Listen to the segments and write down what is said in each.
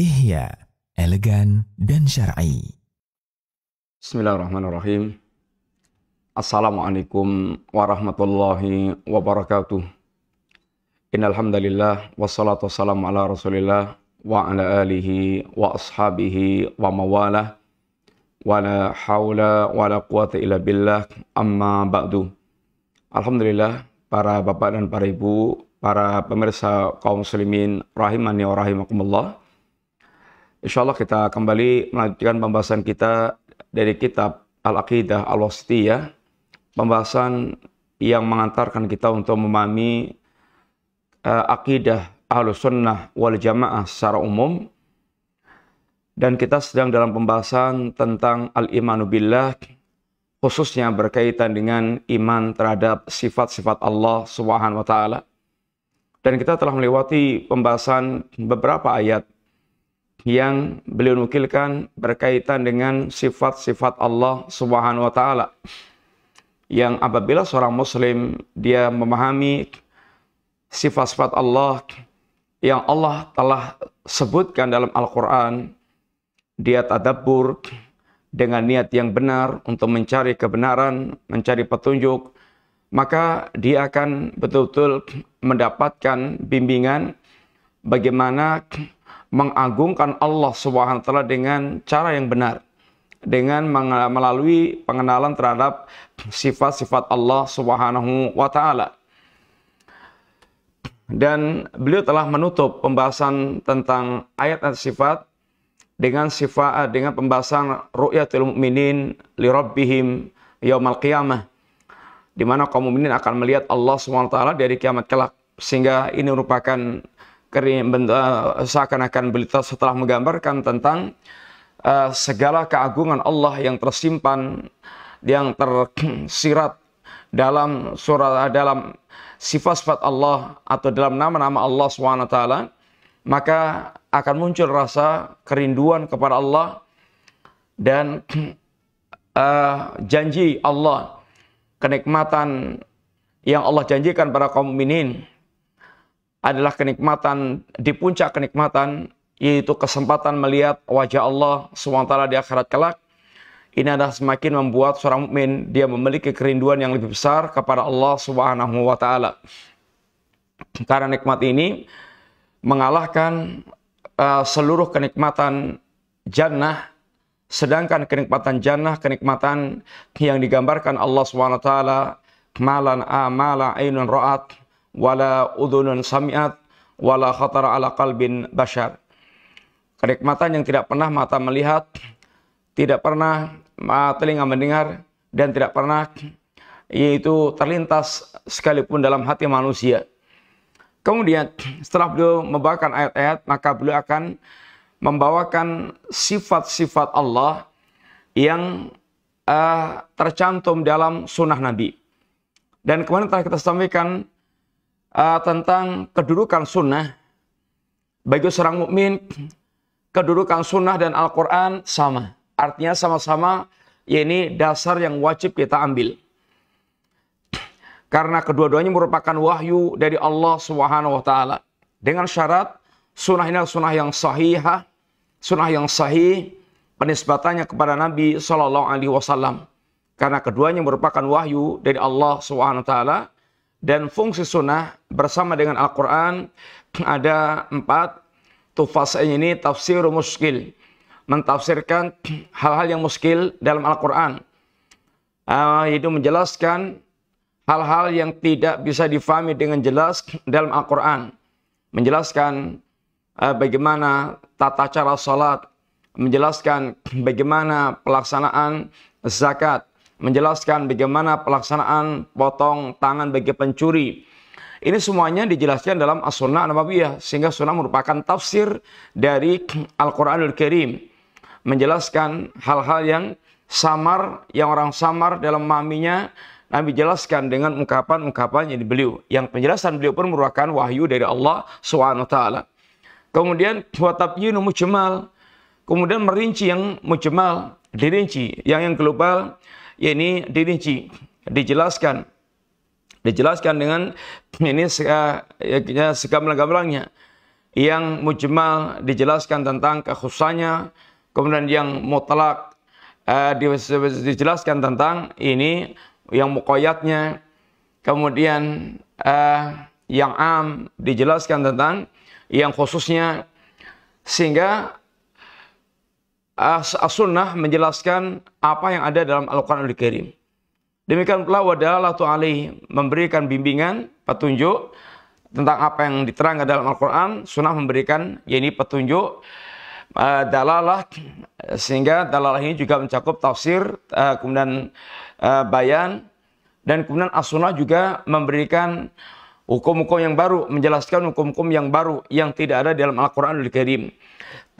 Ihya, elegan dan syar'i. Bismillahirrahmanirrahim. Assalamualaikum warahmatullahi wabarakatuh. Innal hamdalillah wassalatu wassalamu ala Rasulillah wa ala alihi wa ashabihi wa mawalah wa la haula wa la quwata illa billah amma ba'du. Alhamdulillah para bapak dan para ibu, para pemirsa kaum muslimin rahimani wa rahimakumullah. Insya Allah kita kembali melanjutkan pembahasan kita dari kitab Al-Aqidah al ya Pembahasan yang mengantarkan kita untuk memahami uh, eh, akidah al Sunnah wal Jamaah secara umum. Dan kita sedang dalam pembahasan tentang Al-Imanu Billah, khususnya berkaitan dengan iman terhadap sifat-sifat Allah Subhanahu wa taala. Dan kita telah melewati pembahasan beberapa ayat yang beliau nukilkan berkaitan dengan sifat-sifat Allah Subhanahu wa taala. Yang apabila seorang muslim dia memahami sifat-sifat Allah yang Allah telah sebutkan dalam Al-Qur'an, dia tadabbur dengan niat yang benar untuk mencari kebenaran, mencari petunjuk, maka dia akan betul-betul mendapatkan bimbingan bagaimana mengagungkan Allah Subhanahu taala dengan cara yang benar dengan melalui pengenalan terhadap sifat-sifat Allah Subhanahu wa taala. Dan beliau telah menutup pembahasan tentang ayat dan sifat dengan sifat eh, dengan pembahasan ru'yatul mukminin li rabbihim yaumal qiyamah di mana kaum mukminin akan melihat Allah Taala dari kiamat kelak sehingga ini merupakan Eh, seakan-akan berita setelah menggambarkan tentang uh, segala keagungan Allah yang tersimpan yang tersirat dalam surah eh, dalam sifat-sifat Allah atau dalam nama-nama Allah SWT maka akan muncul rasa kerinduan kepada Allah dan uh, janji Allah kenikmatan yang Allah janjikan pada kaum minin adalah kenikmatan di puncak kenikmatan yaitu kesempatan melihat wajah Allah SWT di akhirat kelak. Ini adalah semakin membuat seorang mukmin dia memiliki kerinduan yang lebih besar kepada Allah Subhanahu wa taala. Karena nikmat ini mengalahkan uh, seluruh kenikmatan jannah sedangkan kenikmatan jannah kenikmatan yang digambarkan Allah SWT malan amala ainun ra'at wala udhunun sami'at, wala khatar ala kalbin bashar. Kenikmatan yang tidak pernah mata melihat, tidak pernah telinga mendengar, dan tidak pernah yaitu terlintas sekalipun dalam hati manusia. Kemudian setelah beliau membawakan ayat-ayat, maka beliau akan membawakan sifat-sifat Allah yang uh, tercantum dalam sunnah Nabi. Dan kemarin telah kita sampaikan uh, tentang kedudukan sunnah bagi seorang mukmin kedudukan sunnah dan Al-Quran sama. Artinya sama-sama ini dasar yang wajib kita ambil. Karena kedua-duanya merupakan wahyu dari Allah Subhanahu wa taala. Dengan syarat sunnah ini adalah sunnah yang sahih sunnah yang sahih penisbatannya kepada Nabi Shallallahu alaihi wasallam. Karena keduanya merupakan wahyu dari Allah Subhanahu wa taala dan fungsi sunnah bersama dengan Al-Quran ada empat tufasnya ini tafsir muskil mentafsirkan hal-hal yang muskil dalam Al-Quran uh, itu menjelaskan hal-hal yang tidak bisa difahami dengan jelas dalam Al-Quran menjelaskan uh, bagaimana tata cara salat menjelaskan bagaimana pelaksanaan zakat menjelaskan bagaimana pelaksanaan potong tangan bagi pencuri. Ini semuanya dijelaskan dalam As-Sunnah Nabawiyah sehingga sunnah merupakan tafsir dari Al-Qur'anul Karim menjelaskan hal-hal yang samar yang orang samar dalam maminya Nabi jelaskan dengan ungkapan-ungkapan yang beliau yang penjelasan beliau pun merupakan wahyu dari Allah Subhanahu taala. Kemudian watabyinu mujmal kemudian merinci yang mujmal dirinci yang yang global ini dirinci, dijelaskan. Dijelaskan dengan ini sekaligusnya segamblang-gamblangnya. Yang mujmal dijelaskan tentang kekhususannya kemudian yang mutlak eh, dijelaskan tentang ini yang mukoyatnya, kemudian eh, yang am dijelaskan tentang yang khususnya sehingga Ah, as-sunnah menjelaskan apa yang ada dalam al al Karim. Demikian pula wadalah ali memberikan bimbingan, petunjuk tentang apa yang diterangkan dalam Al-Quran. Sunnah memberikan yaitu petunjuk uh, dalalah sehingga dalalah ini juga mencakup tafsir uh, kemudian uh, bayan dan kemudian as-sunnah juga memberikan hukum-hukum yang baru, menjelaskan hukum-hukum yang baru yang tidak ada dalam al al Karim.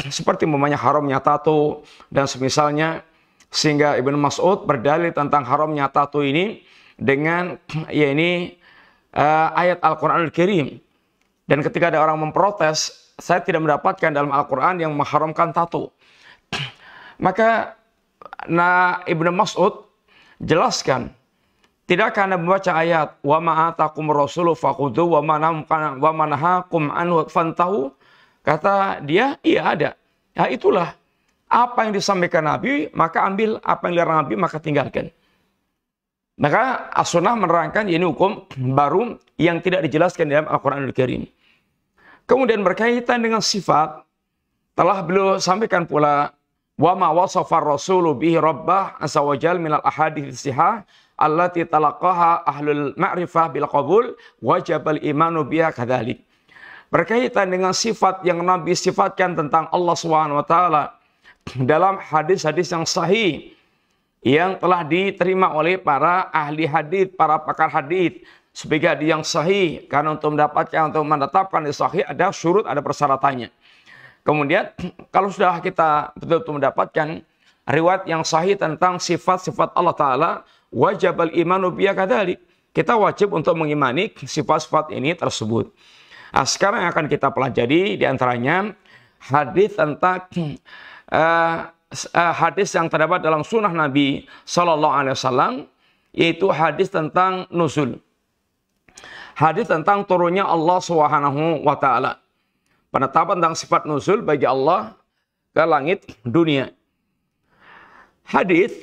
Seperti umpamanya haramnya tato dan semisalnya sehingga Ibnu Mas'ud berdalil tentang haramnya tato ini dengan ya ini uh, ayat al al Karim. Dan ketika ada orang memprotes, saya tidak mendapatkan dalam Al-Qur'an yang mengharamkan tato. Maka nah Ibnu Mas'ud jelaskan tidak karena membaca ayat wa ma'atakum rasulu faqudhu wa manahakum fantahu? Kata dia, iya ada. Ya itulah. Apa yang disampaikan Nabi, maka ambil. Apa yang dilarang Nabi, maka tinggalkan. Maka As-Sunnah menerangkan ini hukum baru yang tidak dijelaskan dalam al al Karim. Kemudian berkaitan dengan sifat, telah beliau sampaikan pula wa ma wasafa rasulu bihi rabbah azza wajal min al ahadits sihah allati talaqaha ahlul ma'rifah bil qabul wajib al imanu biha berkaitan dengan sifat yang Nabi sifatkan tentang Allah Subhanahu wa taala dalam hadis-hadis yang sahih yang telah diterima oleh para ahli hadis, para pakar hadis sebagai hadis yang sahih karena untuk mendapatkan untuk menetapkan yang sahih ada syurut, ada persyaratannya. Kemudian kalau sudah kita betul-betul mendapatkan riwayat yang sahih tentang sifat-sifat Allah taala wajib al iman kita wajib untuk mengimani sifat-sifat ini tersebut. Nah, sekarang akan kita pelajari diantaranya hadis tentang uh, uh, hadis yang terdapat dalam sunnah Nabi Shallallahu Alaihi Wasallam yaitu hadis tentang nuzul. Hadis tentang turunnya Allah Subhanahu wa taala. Penetapan tentang sifat nuzul bagi Allah ke langit dunia. Hadis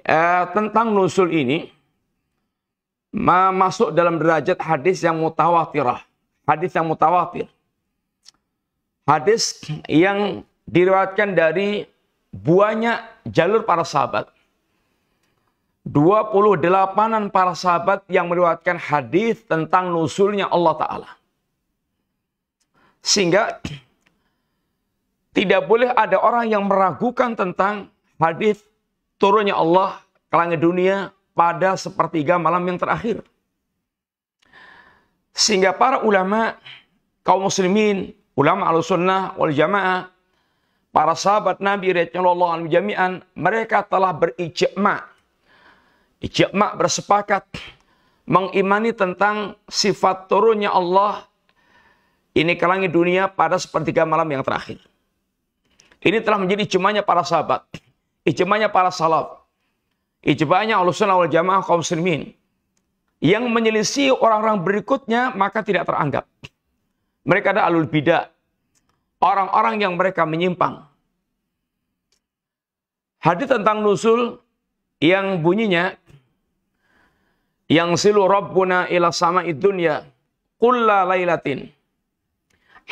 eh, tentang nuzul ini masuk dalam derajat hadis yang mutawatirah. Hadis yang mutawatir. Hadis yang diriwayatkan dari buahnya jalur para sahabat. 28-an para sahabat yang meriwayatkan hadis tentang nusulnya Allah Ta'ala. Sehingga tidak boleh ada orang yang meragukan tentang hadis turunnya Allah ke langit dunia pada sepertiga malam yang terakhir. Sehingga para ulama, kaum muslimin, ulama al-sunnah wal jamaah, para sahabat Nabi Rasulullah al jami'an, mereka telah berijma. Ijma bersepakat mengimani tentang sifat turunnya Allah ini ke langit dunia pada sepertiga malam yang terakhir. Ini telah menjadi ijmanya para sahabat, ijmanya para salaf, Ijma'nya Allah sunnah wal jamaah kaum muslimin. Yang menyelisih orang-orang berikutnya maka tidak teranggap. Mereka ada alul bidah. Orang-orang yang mereka menyimpang. Hadis tentang nusul yang bunyinya yang silu rabbuna ila sama dunya kulla lailatin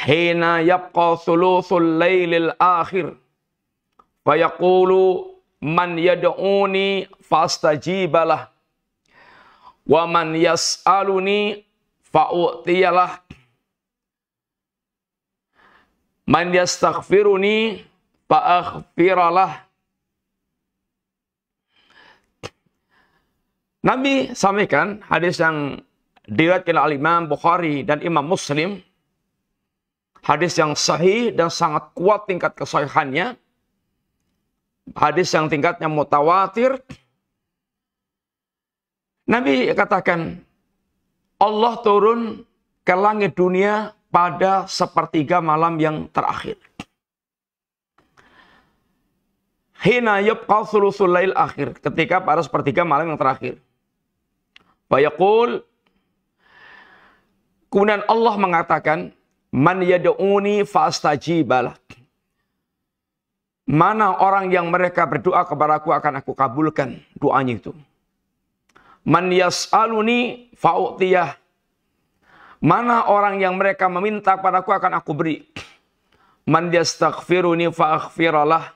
hina yabqa thuluthul lailil akhir fayaqulu Man yad'uni fastajibalah. Wa man yas'aluni fa'u'tiyalah. Man yastaghfiruni fa'aghfiralah. Nabi sampaikan hadis yang diriwayatkan oleh Imam Bukhari dan Imam Muslim. Hadis yang sahih dan sangat kuat tingkat kesahihannya hadis yang tingkatnya mutawatir. Nabi katakan, Allah turun ke langit dunia pada sepertiga malam yang terakhir. Hina yabqa thuluthul lail akhir. Ketika pada sepertiga malam yang terakhir. Bayakul Kemudian Allah mengatakan. Man yada'uni fastajibalah. Mana orang yang mereka berdoa kepadaku akan aku kabulkan doanya itu. Man yas'aluni fa'utiyah. Mana orang yang mereka meminta kepadaku akan aku beri. Man yastaghfiruni fa'aghfiralah.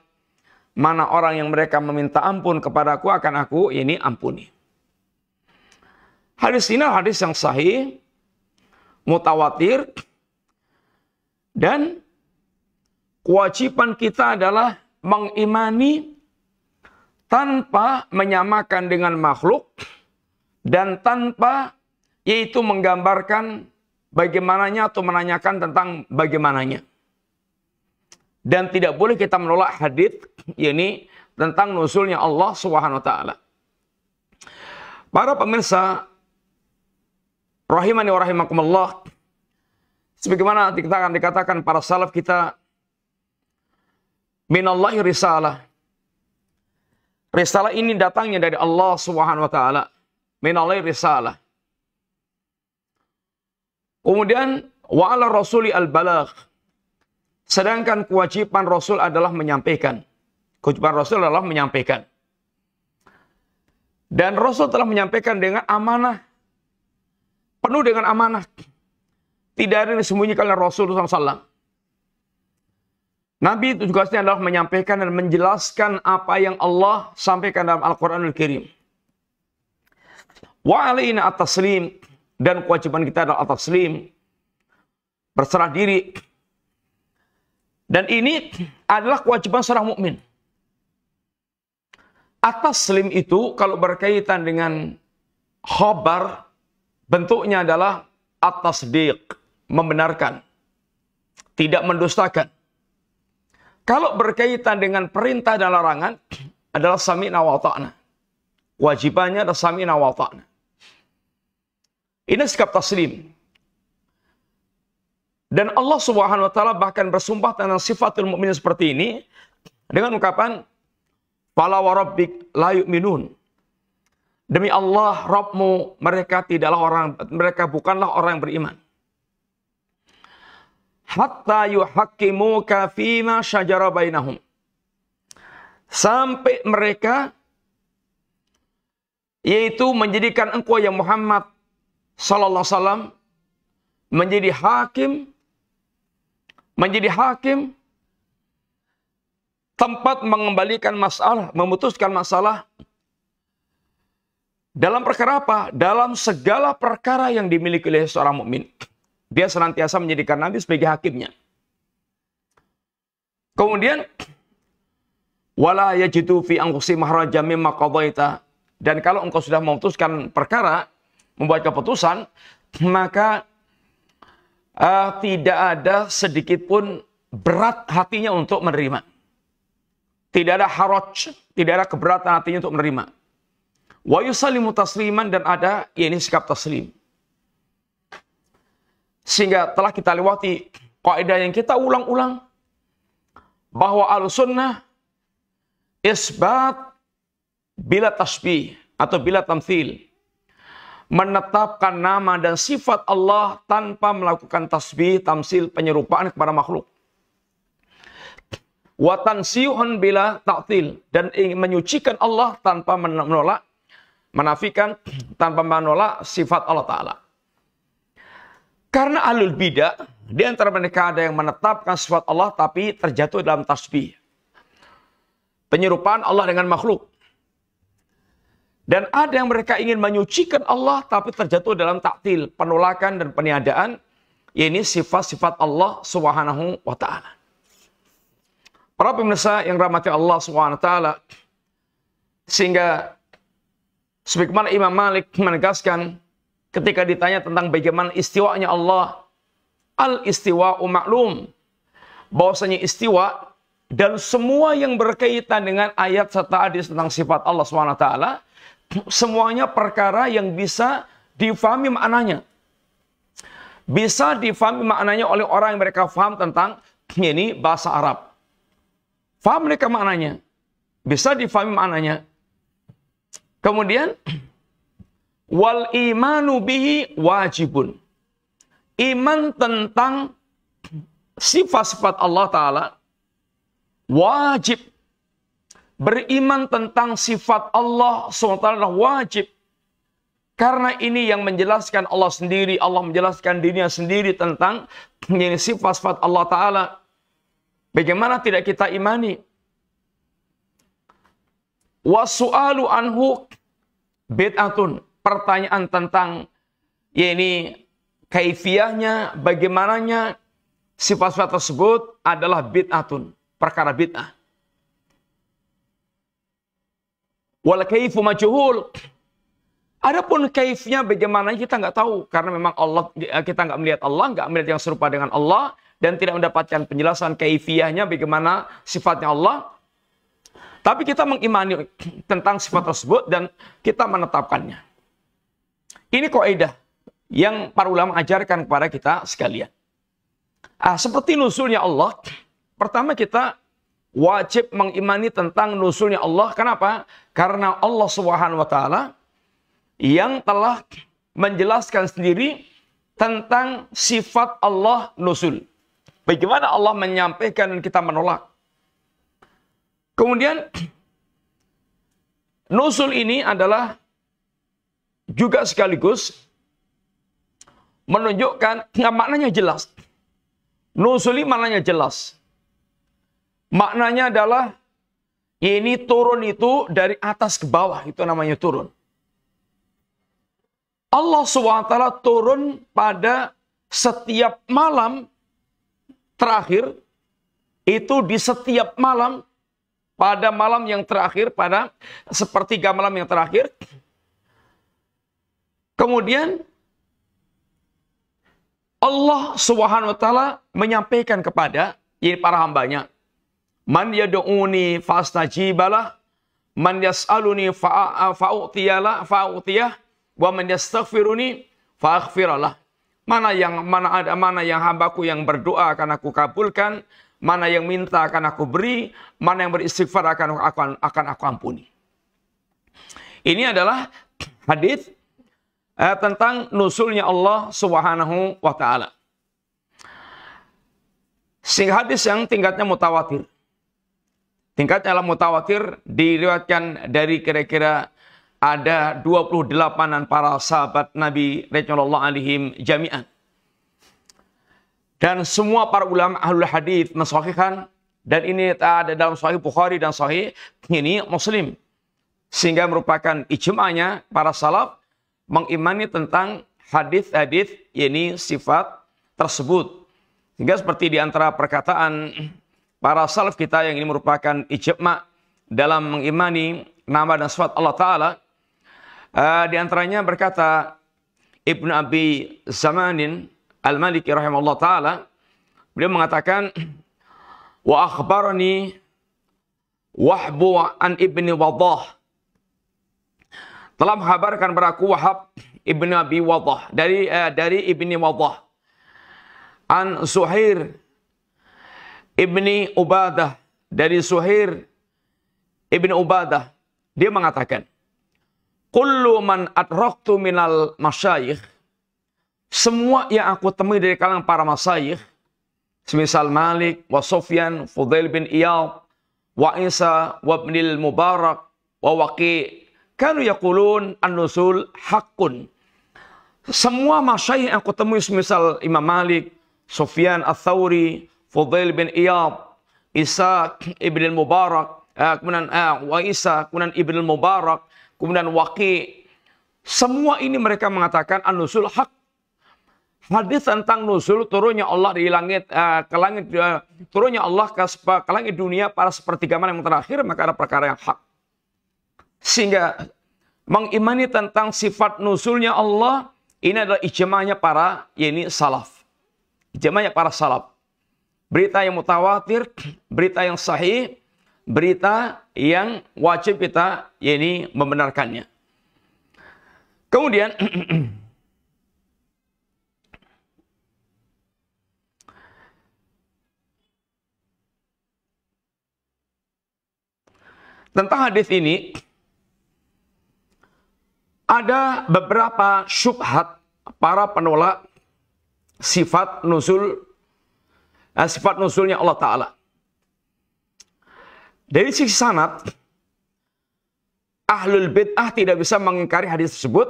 Mana orang yang mereka meminta ampun kepadaku akan aku ini ampuni. Hadis ini hadis yang sahih, mutawatir, dan kewajiban kita adalah mengimani tanpa menyamakan dengan makhluk dan tanpa yaitu menggambarkan bagaimananya atau menanyakan tentang bagaimananya. Dan tidak boleh kita menolak hadis ini tentang nusulnya Allah Subhanahu wa taala. Para pemirsa rahimani wa rahimakumullah sebagaimana kita dikatakan para salaf kita minallahi risalah. Risalah ini datangnya dari Allah Subhanahu wa taala. Minallahi risalah. Kemudian wa ala rasuli al-balagh. Sedangkan kewajiban Rasul adalah menyampaikan. Kewajiban Rasul adalah menyampaikan. Dan Rasul telah menyampaikan dengan amanah. Penuh dengan amanah. Tidak ada yang disembunyikan oleh Rasul SAW. Nabi itu tugasnya adalah menyampaikan dan menjelaskan apa yang Allah sampaikan dalam Al-Quranul Kirim. Wa alaina at-taslim dan kewajiban kita adalah at-taslim. Berserah diri. Dan ini adalah kewajiban seorang mukmin. At-taslim itu kalau berkaitan dengan khobar bentuknya adalah at-tasdiq, membenarkan, tidak mendustakan. Kalau berkaitan dengan perintah dan larangan adalah sami'na wa ta'na. Wajibannya adalah sami'na wa Ini sikap taslim. Dan Allah Subhanahu wa taala bahkan bersumpah tentang sifat sifatul mukmin seperti ini dengan ungkapan "Pala wa rabbik la yu'minun." Demi Allah, Rabbmu, mereka tidaklah orang mereka bukanlah orang yang beriman hatta yuhaqqimuka fima syajara bainahum. Sampai mereka yaitu menjadikan engkau yang Muhammad sallallahu alaihi menjadi hakim menjadi hakim tempat mengembalikan masalah, memutuskan masalah dalam perkara apa? Dalam segala perkara yang dimiliki oleh seorang mukmin. Dia senantiasa menjadikan Nabi sebagai hakimnya. Kemudian wala yajitu fi angkusi mahraja mimma qadaita. Dan kalau engkau sudah memutuskan perkara, membuat keputusan, maka uh, tidak ada sedikit pun berat hatinya untuk menerima. Tidak ada haraj, tidak ada keberatan hatinya untuk menerima. Wa yusallimu tasliman dan ada ya ini sikap taslim. Sehingga telah kita lewati kaidah yang kita ulang-ulang bahwa al-sunnah isbat bila tasbih atau bila tamthil menetapkan nama dan sifat Allah tanpa melakukan tasbih, tamsil, penyerupaan kepada makhluk. Watan siyuhun bila taktil dan ingin menyucikan Allah tanpa menolak, menafikan tanpa menolak sifat Allah Ta'ala. Karena alul bida, di antara mereka ada yang menetapkan sifat Allah tapi terjatuh dalam tasbih. Penyerupaan Allah dengan makhluk. Dan ada yang mereka ingin menyucikan Allah tapi terjatuh dalam taktil, penolakan dan peniadaan. Ini sifat-sifat Allah subhanahu wa ta'ala. Para pemirsa yang rahmati Allah subhanahu wa ta'ala. Sehingga sebagaimana Imam Malik menegaskan ketika ditanya tentang bagaimana istiwanya Allah, al istiwa maklum. Bahwasanya istiwa dan semua yang berkaitan dengan ayat serta hadis tentang sifat Allah SWT, semuanya perkara yang bisa difahami maknanya. Bisa difahami maknanya oleh orang yang mereka faham tentang ini bahasa Arab. Faham mereka maknanya. Bisa difahami maknanya. Kemudian Wal imanu bihi wajibun. Iman tentang sifat-sifat Allah Ta'ala wajib. Beriman tentang sifat Allah SWT wajib. Karena ini yang menjelaskan Allah sendiri, Allah menjelaskan dirinya sendiri tentang ini sifat-sifat Allah Ta'ala. Bagaimana tidak kita imani? Wasu'alu anhu bid'atun pertanyaan tentang ya ini kaifiahnya, bagaimananya sifat-sifat tersebut adalah bid'atun, perkara bid'ah. Wal kaifu majhul. Adapun kaifnya bagaimana kita nggak tahu karena memang Allah kita nggak melihat Allah, nggak melihat yang serupa dengan Allah dan tidak mendapatkan penjelasan kaifiahnya bagaimana sifatnya Allah. Tapi kita mengimani tentang sifat tersebut dan kita menetapkannya. Ini kaidah yang para ulama ajarkan kepada kita sekalian. Ah, seperti nusulnya Allah, pertama kita wajib mengimani tentang nusulnya Allah. Kenapa? Karena Allah Subhanahu wa taala yang telah menjelaskan sendiri tentang sifat Allah nusul. Bagaimana Allah menyampaikan dan kita menolak. Kemudian nusul ini adalah juga sekaligus menunjukkan ya, maknanya jelas. Nusuli maknanya jelas. Maknanya adalah ini turun itu dari atas ke bawah, itu namanya turun. Allah SWT turun pada setiap malam terakhir, itu di setiap malam, pada malam yang terakhir, pada sepertiga malam yang terakhir, Kemudian Allah Subhanahu wa taala menyampaikan kepada ini para hambanya, "Man yad'uni fastajibalah, man yas'aluni fa'utiyala fa'utiyah, wa man yastaghfiruni fa'aghfiralah." Mana yang mana ada mana yang hambaku yang berdoa akan aku kabulkan, mana yang minta akan aku beri, mana yang beristighfar akan aku akan, akan aku ampuni. Ini adalah hadis eh, tentang nusulnya Allah Subhanahu wa taala. Sehingga hadis yang tingkatnya mutawatir. Tingkatnya adalah mutawatir diriwayatkan dari kira-kira ada 28-an para sahabat Nabi Rasulullah alaihim jami'an. Dan semua para ulama ahlul hadis mensahihkan dan ini ada dalam sahih Bukhari dan sahih ini Muslim. Sehingga merupakan ijma'nya para salaf mengimani tentang hadis-hadis ini sifat tersebut. Sehingga seperti di antara perkataan para salaf kita yang ini merupakan ijma dalam mengimani nama dan sifat Allah Ta'ala. Uh, di antaranya berkata Ibn Abi Zamanin Al-Maliki rahimahullah ta'ala. Beliau mengatakan, Wa akhbarani wahbu an ibni wadah telah menghabarkan aku Wahab ibn Abi Wadah dari eh, dari ibni Wadah an Suhair ibni Ubadah dari Suhair ibni Ubadah dia mengatakan kullu man adraktu minal masyayikh semua yang aku temui dari kalangan para masyayikh semisal Malik wa Sufyan Fudail bin Iyad wa Isa wa Ibnil Mubarak wa Waqi Kanu yakulun an-nusul hakun. Semua masyaih yang aku temui semisal Imam Malik, Sufyan al-Thawri, Fudail bin Iyad, Isa ibn al-Mubarak, eh, kemudian uh, wa Isa, kemudian ibn al-Mubarak, kemudian Waqi. Semua ini mereka mengatakan an-nusul hak. Hadis tentang nusul turunnya Allah di langit uh, ke langit uh, turunnya Allah ke, ke langit dunia para sepertiga malam yang terakhir maka ada perkara yang hak. Sehingga mengimani tentang sifat nusulnya Allah ini adalah ijma'nya para yakni salaf. Ijma'nya para salaf. Berita yang mutawatir, berita yang sahih, berita yang wajib kita yakni membenarkannya. Kemudian tentang hadis ini ada beberapa syubhat para penolak sifat nuzul eh, sifat nuzulnya Allah Ta'ala. Dari sisi sanat, ahlul bid'ah tidak bisa mengingkari hadis tersebut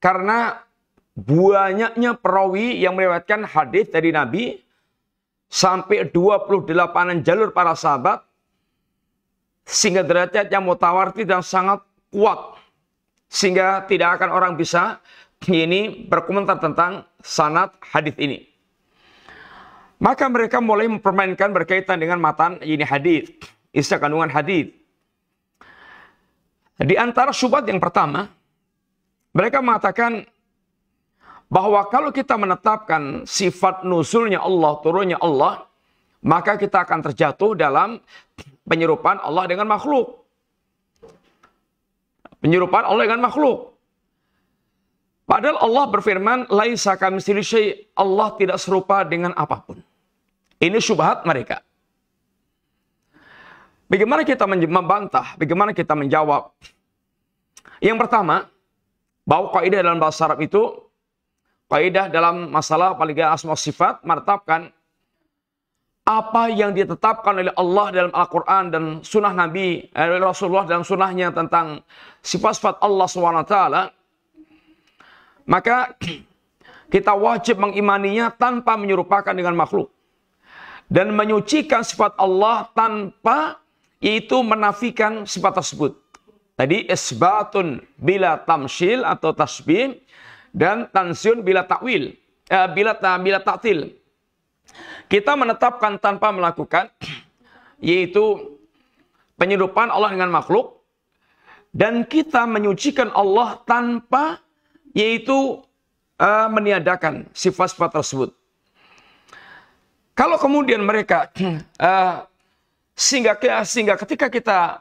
karena banyaknya perawi yang meriwayatkan hadis dari Nabi sampai 28 jalur para sahabat sehingga derajat yang mutawarti dan sangat kuat sehingga tidak akan orang bisa ini berkomentar tentang sanat hadis ini. Maka mereka mulai mempermainkan berkaitan dengan matan ini hadis, isi kandungan hadis. Di antara subat yang pertama, mereka mengatakan bahwa kalau kita menetapkan sifat nusulnya Allah, turunnya Allah, maka kita akan terjatuh dalam penyerupaan Allah dengan makhluk. Penyerupaan Allah dengan makhluk. Padahal Allah berfirman, "Laisa kami syai'." Allah tidak serupa dengan apapun. Ini syubhat mereka. Bagaimana kita membantah? Bagaimana kita menjawab? Yang pertama, bahwa kaidah dalam bahasa Arab itu kaidah dalam masalah paling asma sifat menetapkan apa yang ditetapkan oleh Allah dalam Al-Quran dan sunnah Nabi eh, Rasulullah dan sunnahnya tentang sifat-sifat Allah SWT maka kita wajib mengimaninya tanpa menyerupakan dengan makhluk dan menyucikan sifat Allah tanpa itu menafikan sifat tersebut tadi esbatun bila tamsil atau tasbih dan tansyun bila takwil eh, bila ta, bila taktil kita menetapkan tanpa melakukan, yaitu penyerupaan Allah dengan makhluk, dan kita menyucikan Allah tanpa yaitu uh, meniadakan sifat-sifat tersebut. Kalau kemudian mereka uh, sehingga sehingga ketika kita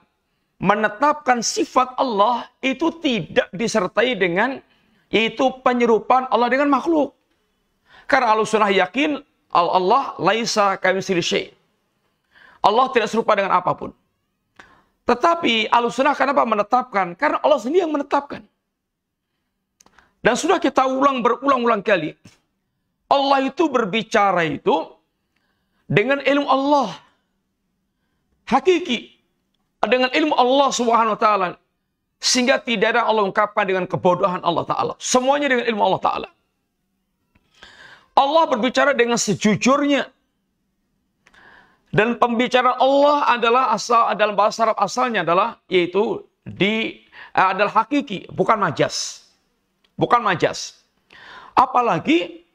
menetapkan sifat Allah itu tidak disertai dengan yaitu penyerupaan Allah dengan makhluk. Karena Allah sudah yakin Allah laisa kamitsili syai'. Allah tidak serupa dengan apapun. Tetapi Al-Sunnah kenapa menetapkan? Karena Allah sendiri yang menetapkan. Dan sudah kita ulang berulang-ulang kali. Allah itu berbicara itu dengan ilmu Allah. Hakiki. Dengan ilmu Allah subhanahu wa ta'ala. Sehingga tidak ada Allah ungkapkan dengan kebodohan Allah ta'ala. Semuanya dengan ilmu Allah ta'ala. Allah berbicara dengan sejujurnya. Dan pembicaraan Allah adalah asal dalam bahasa Arab asalnya adalah yaitu di eh, adalah hakiki, bukan majas. Bukan majas. Apalagi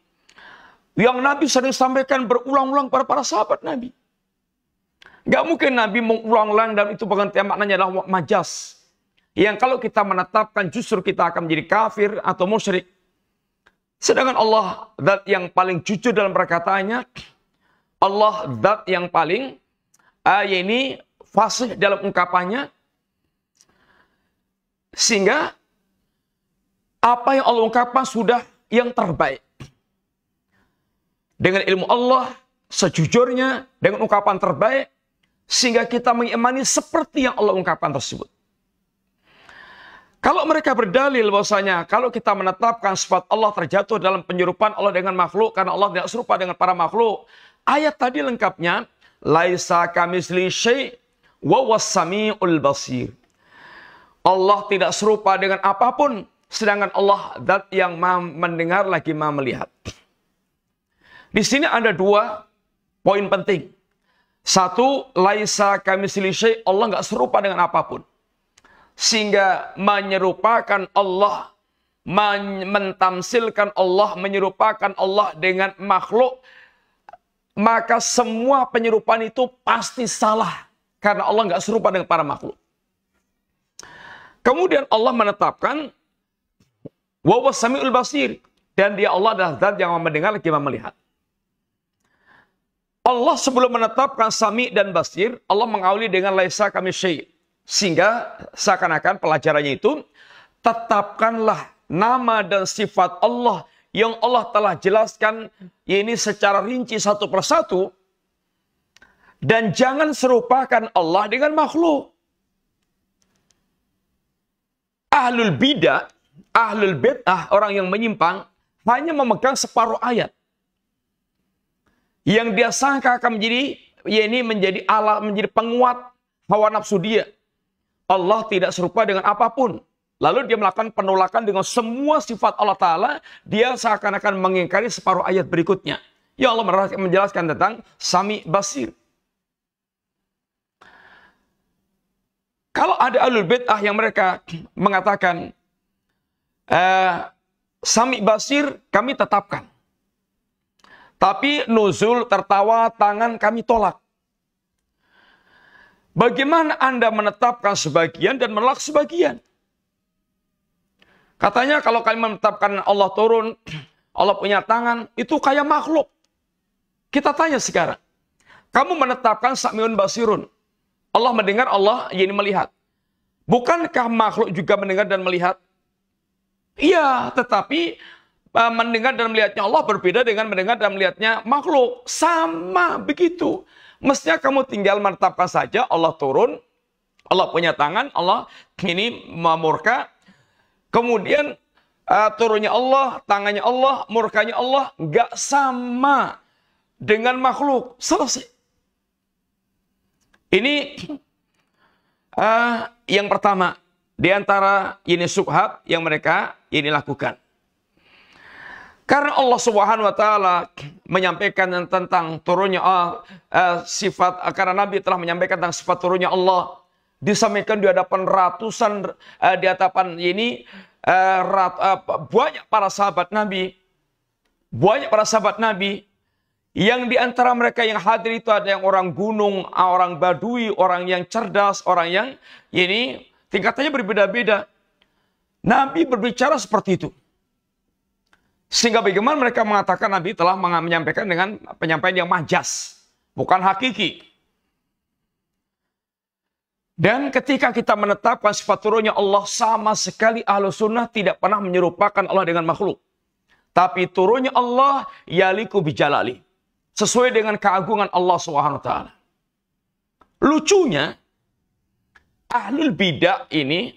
yang Nabi sering sampaikan berulang-ulang pada para sahabat Nabi. Gak mungkin Nabi mengulang-ulang dan itu pengertian maknanya adalah majas. Yang kalau kita menetapkan justru kita akan menjadi kafir atau musyrik. Sedangkan Allah zat yang paling jujur dalam perkataannya, Allah zat yang paling uh, ah, ini fasih dalam ungkapannya, sehingga apa yang Allah ungkapkan sudah yang terbaik. Dengan ilmu Allah, sejujurnya, dengan ungkapan terbaik, sehingga kita mengimani seperti yang Allah ungkapkan tersebut. Kalau mereka berdalil bahwasanya kalau kita menetapkan sifat Allah terjatuh dalam penyerupaan Allah dengan makhluk karena Allah tidak serupa dengan para makhluk. Ayat tadi lengkapnya laisa kamisli syai wa wasamiul basir. Allah tidak serupa dengan apapun sedangkan Allah zat yang maha mendengar lagi maha melihat. Di sini ada dua poin penting. Satu, laisa kamisli syai, Allah nggak serupa dengan apapun sehingga menyerupakan Allah mentamsilkan Allah menyerupakan Allah dengan makhluk maka semua penyerupaan itu pasti salah karena Allah nggak serupa dengan para makhluk kemudian Allah menetapkan wawasamiul samiul basir dan dia Allah adalah zat yang mendengar lagi melihat Allah sebelum menetapkan sami dan basir Allah mengawali dengan laisa kami syait. Sehingga seakan-akan pelajarannya itu tetapkanlah nama dan sifat Allah yang Allah telah jelaskan ini secara rinci satu persatu dan jangan serupakan Allah dengan makhluk. Ahlul bidah, ahlul bid'ah, orang yang menyimpang hanya memegang separuh ayat. Yang dia sangka akan menjadi ya ini menjadi alat menjadi penguat hawa nafsu dia. Allah tidak serupa dengan apapun. Lalu dia melakukan penolakan dengan semua sifat Allah Ta'ala. Dia seakan-akan mengingkari separuh ayat berikutnya. Ya Allah menjelaskan tentang Sami Basir. Kalau ada alul bid'ah yang mereka mengatakan eh, Sami Basir kami tetapkan. Tapi nuzul tertawa tangan kami tolak. Bagaimana Anda menetapkan sebagian dan menolak sebagian? Katanya kalau kalian menetapkan Allah turun, Allah punya tangan, itu kayak makhluk. Kita tanya sekarang. Kamu menetapkan Samiun Basirun. Allah mendengar, Allah ini melihat. Bukankah makhluk juga mendengar dan melihat? Iya, tetapi e, mendengar dan melihatnya Allah berbeda dengan mendengar dan melihatnya makhluk. Sama begitu. Mestinya kamu tinggal menetapkan saja Allah turun, Allah punya tangan, Allah ini memurka. Kemudian uh, turunnya Allah, tangannya Allah, murkanya Allah nggak sama dengan makhluk. Selesai. Ini uh, yang pertama di antara ini subhat yang mereka ini lakukan. Karena Allah Subhanahu wa taala menyampaikan tentang turunnya uh, uh, sifat uh, karena Nabi telah menyampaikan tentang sifat turunnya Allah disampaikan di hadapan ratusan uh, di hadapan ini uh, rat, uh, banyak para sahabat Nabi banyak para sahabat Nabi yang di antara mereka yang hadir itu ada yang orang gunung, orang badui, orang yang cerdas, orang yang ini tingkatannya berbeda-beda. Nabi berbicara seperti itu. Sehingga bagaimana mereka mengatakan Nabi telah menyampaikan dengan penyampaian yang majas, bukan hakiki. Dan ketika kita menetapkan sifat turunnya Allah sama sekali ahlu sunnah tidak pernah menyerupakan Allah dengan makhluk. Tapi turunnya Allah yaliku bijalali. Sesuai dengan keagungan Allah SWT. Lucunya, ahlul bidah ini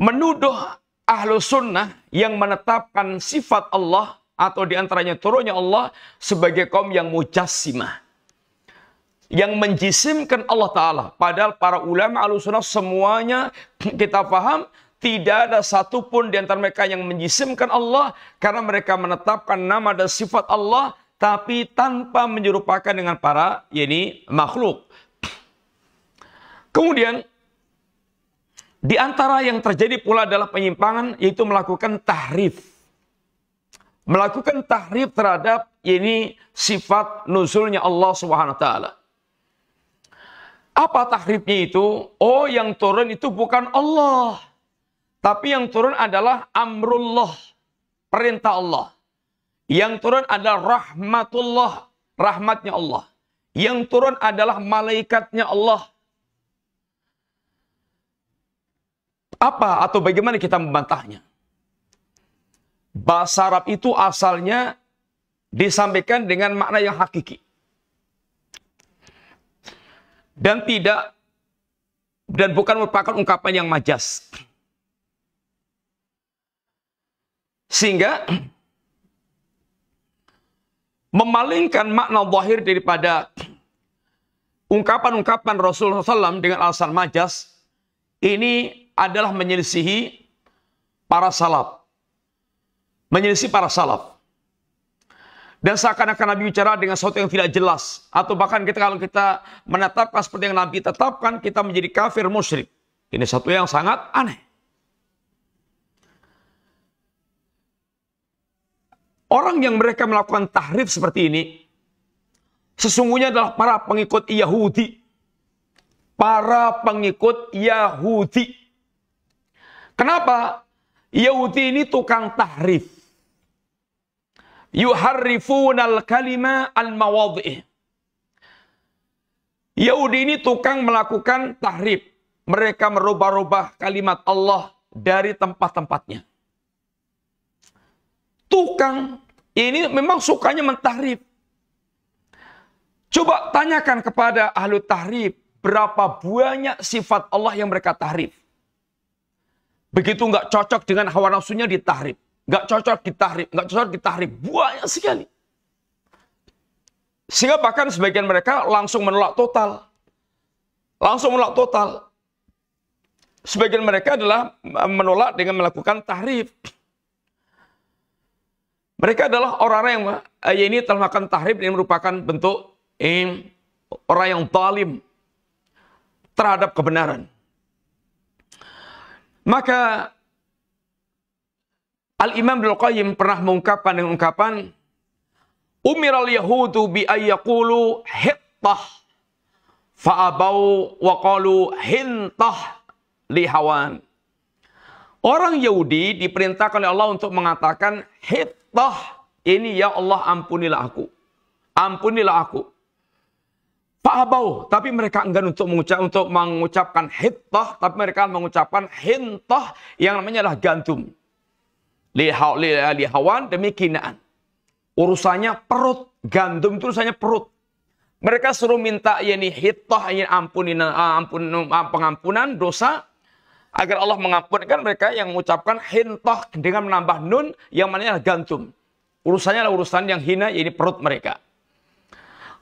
menuduh ahlu sunnah yang menetapkan sifat Allah atau diantaranya turunnya Allah sebagai kaum yang mujassimah. Yang menjisimkan Allah Ta'ala. Padahal para ulama al semuanya kita paham tidak ada satupun di antara mereka yang menjisimkan Allah karena mereka menetapkan nama dan sifat Allah tapi tanpa menyerupakan dengan para yani makhluk. Kemudian di antara yang terjadi pula adalah penyimpangan yaitu melakukan tahrif. Melakukan tahrif terhadap ini sifat nuzulnya Allah Subhanahu taala. Apa tahrifnya itu? Oh, yang turun itu bukan Allah. Tapi yang turun adalah amrullah, perintah Allah. Yang turun adalah rahmatullah, rahmatnya Allah. Yang turun adalah malaikatnya Allah. apa atau bagaimana kita membantahnya? Bahasa Arab itu asalnya disampaikan dengan makna yang hakiki. Dan tidak dan bukan merupakan ungkapan yang majas. Sehingga memalingkan makna zahir daripada ungkapan-ungkapan Rasulullah SAW dengan alasan majas ini adalah menyelisihi para salaf. Menyelisihi para salaf. Dan seakan-akan Nabi bicara dengan sesuatu yang tidak jelas. Atau bahkan kita kalau kita menetapkan seperti yang Nabi tetapkan, kita menjadi kafir musyrik. Ini satu yang sangat aneh. Orang yang mereka melakukan tahrif seperti ini, sesungguhnya adalah para pengikut Yahudi. Para pengikut Yahudi. Kenapa? Yahudi ini tukang tahrif. al kalima al mawadhi. Yahudi ini tukang melakukan tahrif. Mereka merubah-rubah kalimat Allah dari tempat-tempatnya. Tukang ini memang sukanya mentahrif. Coba tanyakan kepada ahlu tahrif, berapa banyak sifat Allah yang mereka tahrif. Begitu nggak cocok dengan hawa nafsunya ditahrib. Nggak cocok ditahrib, nggak cocok ditahrib. Banyak sekali. Sehingga bahkan sebagian mereka langsung menolak total. Langsung menolak total. Sebagian mereka adalah menolak dengan melakukan tahrif. Mereka adalah orang-orang yang ya ini telah makan tahrif ini merupakan bentuk eh, orang yang zalim terhadap kebenaran. Maka Al-Imam Ibnu Qayyim pernah mengungkapkan dengan ungkapan Umiral Yahudu bi ayyaqulu hittah fa'abau wa qalu hintah lihawan. Orang Yahudi diperintahkan oleh Allah untuk mengatakan hittah ini ya Allah ampunilah aku. Ampunilah aku. Fa'abau, tapi mereka enggan untuk mengucap untuk mengucapkan hittah, tapi mereka mengucapkan hintah yang namanya adalah gantum. Lihawan demi kinaan. Urusannya perut, gantum itu urusannya perut. Mereka suruh minta yakni hittah, ya ini ampun, eh, ampun, eh, pengampunan dosa agar Allah mengampunkan mereka yang mengucapkan hintah dengan menambah nun yang namanya adalah gantum. Urusannya adalah urusan yang hina ya ini perut mereka.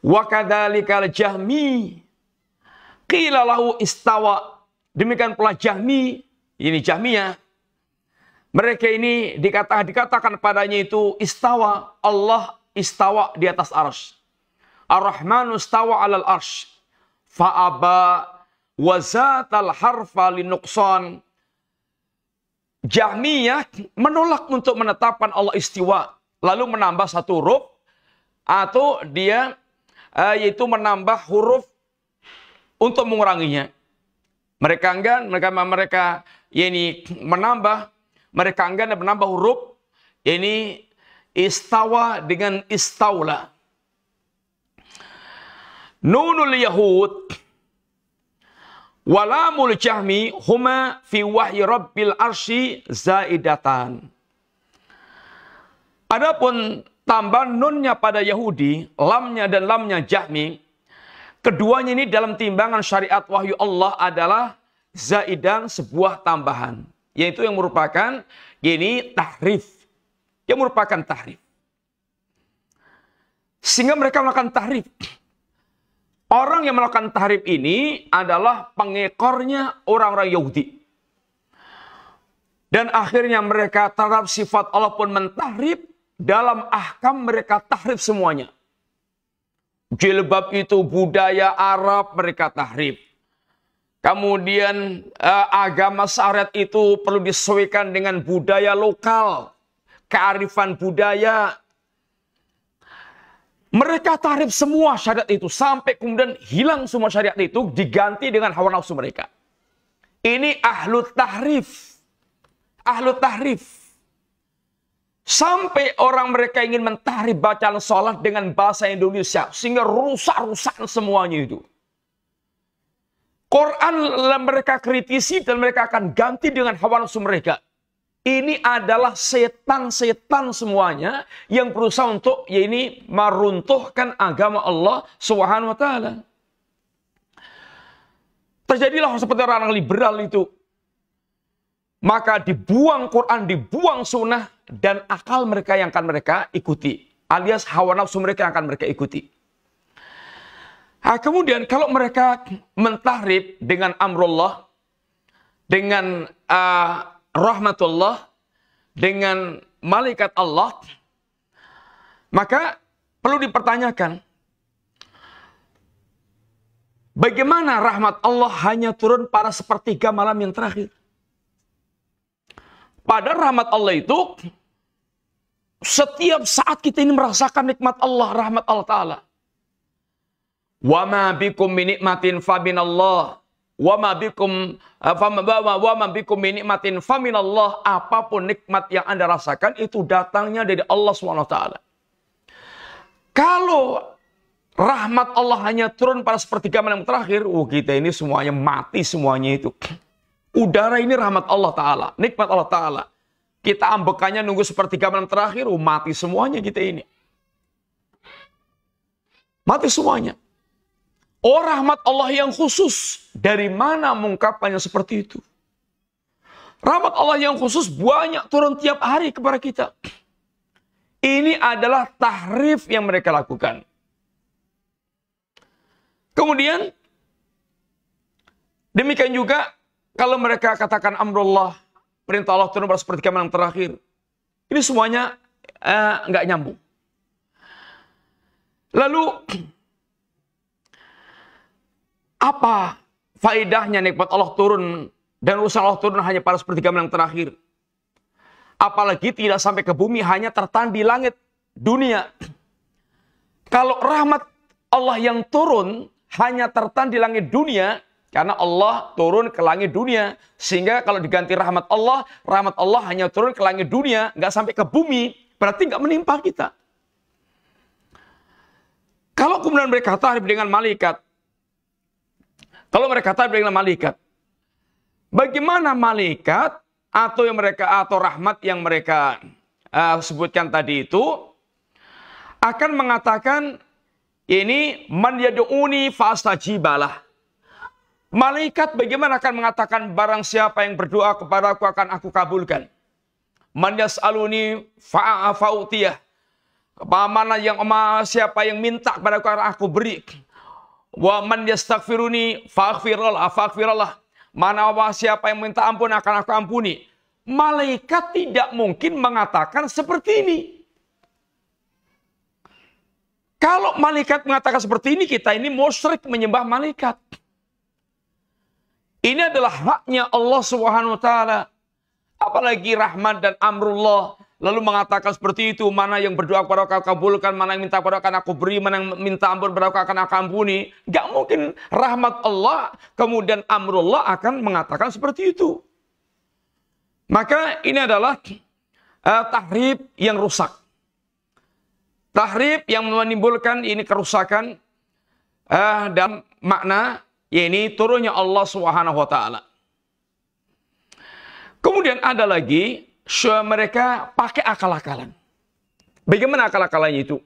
Wa kadzalikal Jahmi qila lahu istawa. Demikian pula Jahmi, ini Jahmiyah. Mereka ini dikata, dikatakan padanya itu istawa, Allah istawa di atas ars ar rahman istawa 'alal ars Fa'aba wazatal harfa linuqsan. Jahmiyah menolak untuk menetapkan Allah istiwa, lalu menambah satu huruf atau dia uh, yaitu menambah huruf untuk menguranginya. Mereka enggan, mereka mereka yakni menambah, mereka enggan dan menambah huruf yakni istawa dengan istaula. Nunul Yahud walamul jahmi huma fi wahyi rabbil arsy zaidatan. Adapun tambah nunnya pada Yahudi, lamnya dan lamnya Jahmi, keduanya ini dalam timbangan syariat wahyu Allah adalah zaidan sebuah tambahan, yaitu yang merupakan ini tahrif. Yang merupakan tahrif. Sehingga mereka melakukan tahrif. Orang yang melakukan tahrif ini adalah pengekornya orang-orang Yahudi. Dan akhirnya mereka terhadap sifat Allah pun mentahrif dalam ahkam mereka tahrif semuanya. Jilbab itu budaya Arab mereka tahrif. Kemudian eh, agama syariat itu perlu disesuaikan dengan budaya lokal, kearifan budaya. Mereka tahrif semua syariat itu sampai kemudian hilang semua syariat itu diganti dengan hawa nafsu mereka. Ini ahlu tahrif. Ahlu tahrif. Sampai orang mereka ingin mentari bacaan sholat dengan bahasa Indonesia. Sehingga rusak-rusakan semuanya itu. Quran mereka kritisi dan mereka akan ganti dengan hawa nafsu mereka. Ini adalah setan-setan semuanya yang berusaha untuk ya ini meruntuhkan agama Allah Subhanahu wa taala. Terjadilah seperti orang liberal itu. Maka dibuang Quran, dibuang sunnah, dan akal mereka yang akan mereka ikuti. Alias hawa nafsu mereka yang akan mereka ikuti. Nah, kemudian kalau mereka mentahrib dengan amrullah, dengan uh, rahmatullah, dengan malaikat Allah, maka perlu dipertanyakan, bagaimana rahmat Allah hanya turun pada sepertiga malam yang terakhir? Pada rahmat Allah itu, setiap saat kita ini merasakan nikmat Allah, rahmat Allah Ta'ala. Wa ma bikum min nikmatin fa Allah. Wa ma bikum eh, wa ma bikum min nikmatin fa Allah. Apapun nikmat yang Anda rasakan itu datangnya dari Allah SWT. Kalau rahmat Allah hanya turun pada sepertiga malam terakhir, oh kita ini semuanya mati semuanya itu. Udara ini rahmat Allah Ta'ala, nikmat Allah Ta'ala. Kita ambekannya nunggu sepertiga malam terakhir, oh, mati semuanya kita ini. Mati semuanya. Oh rahmat Allah yang khusus. Dari mana mengungkapkannya seperti itu? Rahmat Allah yang khusus banyak turun tiap hari kepada kita. Ini adalah tahrif yang mereka lakukan. Kemudian, demikian juga kalau mereka katakan amrullah, perintah Allah turun seperti yang terakhir. Ini semuanya eh, nggak eh, nyambung. Lalu apa faedahnya nikmat Allah turun dan urusan Allah turun hanya pada sepertiga yang terakhir? Apalagi tidak sampai ke bumi hanya tertahan di langit dunia. Kalau rahmat Allah yang turun hanya tertahan di langit dunia, karena Allah turun ke langit dunia. Sehingga kalau diganti rahmat Allah, rahmat Allah hanya turun ke langit dunia, nggak sampai ke bumi. Berarti nggak menimpa kita. Kalau kemudian mereka tarif dengan malaikat, kalau mereka tarif dengan malaikat, bagaimana malaikat atau yang mereka atau rahmat yang mereka uh, sebutkan tadi itu akan mengatakan ini uni fasta jibalah Malaikat bagaimana akan mengatakan barang siapa yang berdoa kepada aku akan aku kabulkan. Man yas'aluni fa'a'fa'utiyah. Mana yang siapa yang minta kepada aku akan aku beri. Wa man yastaghfiruni fa'aghfirullah fa'aghfirullah. Mana siapa yang minta ampun akan aku ampuni. Malaikat tidak mungkin mengatakan seperti ini. Kalau malaikat mengatakan seperti ini, kita ini musyrik menyembah malaikat. Ini adalah haknya Allah Subhanahu wa taala. Apalagi rahmat dan amrullah lalu mengatakan seperti itu, mana yang berdoa kepada aku kabulkan, mana yang minta kepada aku, aku beri, mana yang minta ampun kepada aku akan aku ampuni. Gak mungkin rahmat Allah kemudian amrullah akan mengatakan seperti itu. Maka ini adalah uh, tahrib yang rusak. Tahrib yang menimbulkan ini kerusakan uh, dalam makna yakni turunnya Allah Subhanahu wa taala. Kemudian ada lagi mereka pakai akal-akalan. Bagaimana akal-akalannya itu?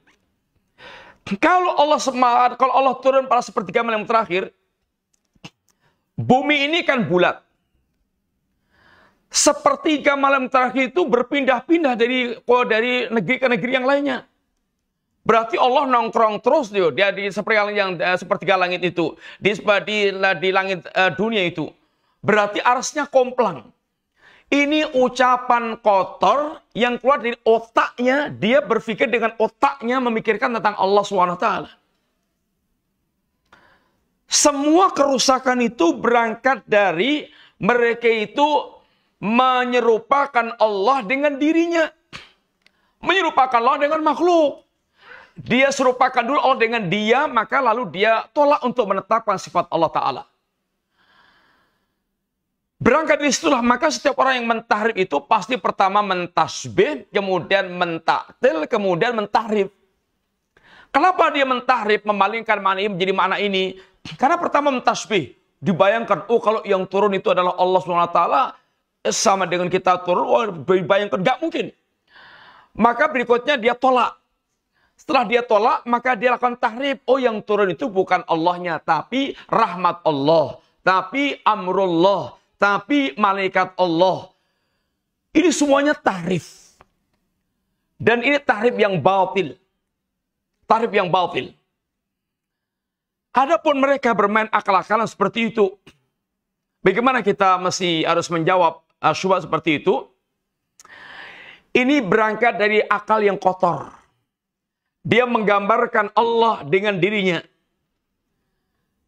Kalau Allah semangat, kalau Allah turun pada sepertiga malam terakhir, bumi ini kan bulat. Sepertiga malam terakhir itu berpindah-pindah dari dari negeri ke negeri yang lainnya. Berarti Allah nongkrong terus dia, dia di seperti yang uh, eh, sepertiga langit itu, di di, di langit uh, dunia itu. Berarti arsnya komplang. Ini ucapan kotor yang keluar dari otaknya, dia berpikir dengan otaknya memikirkan tentang Allah SWT. Semua kerusakan itu berangkat dari mereka itu menyerupakan Allah dengan dirinya. Menyerupakan Allah dengan makhluk. Dia serupakan dulu Allah dengan dia, maka lalu dia tolak untuk menetapkan sifat Allah Ta'ala. Berangkat dari situlah, maka setiap orang yang mentahrif itu pasti pertama mentasbih, kemudian mentaktil, kemudian mentahrif. Kenapa dia mentahrif, memalingkan mana ini menjadi mana ini? Karena pertama mentasbih. Dibayangkan, oh kalau yang turun itu adalah Allah SWT, sama dengan kita turun, oh, dibayangkan, gak mungkin. Maka berikutnya dia tolak. Setelah dia tolak, maka dia lakukan tahrib. Oh yang turun itu bukan Allahnya, tapi rahmat Allah. Tapi amrullah. Tapi malaikat Allah. Ini semuanya tahrif. Dan ini tahrif yang batil. Tahrif yang batil. Adapun mereka bermain akal-akalan seperti itu. Bagaimana kita masih harus menjawab uh, syubhat seperti itu? Ini berangkat dari akal yang kotor. Dia menggambarkan Allah dengan dirinya.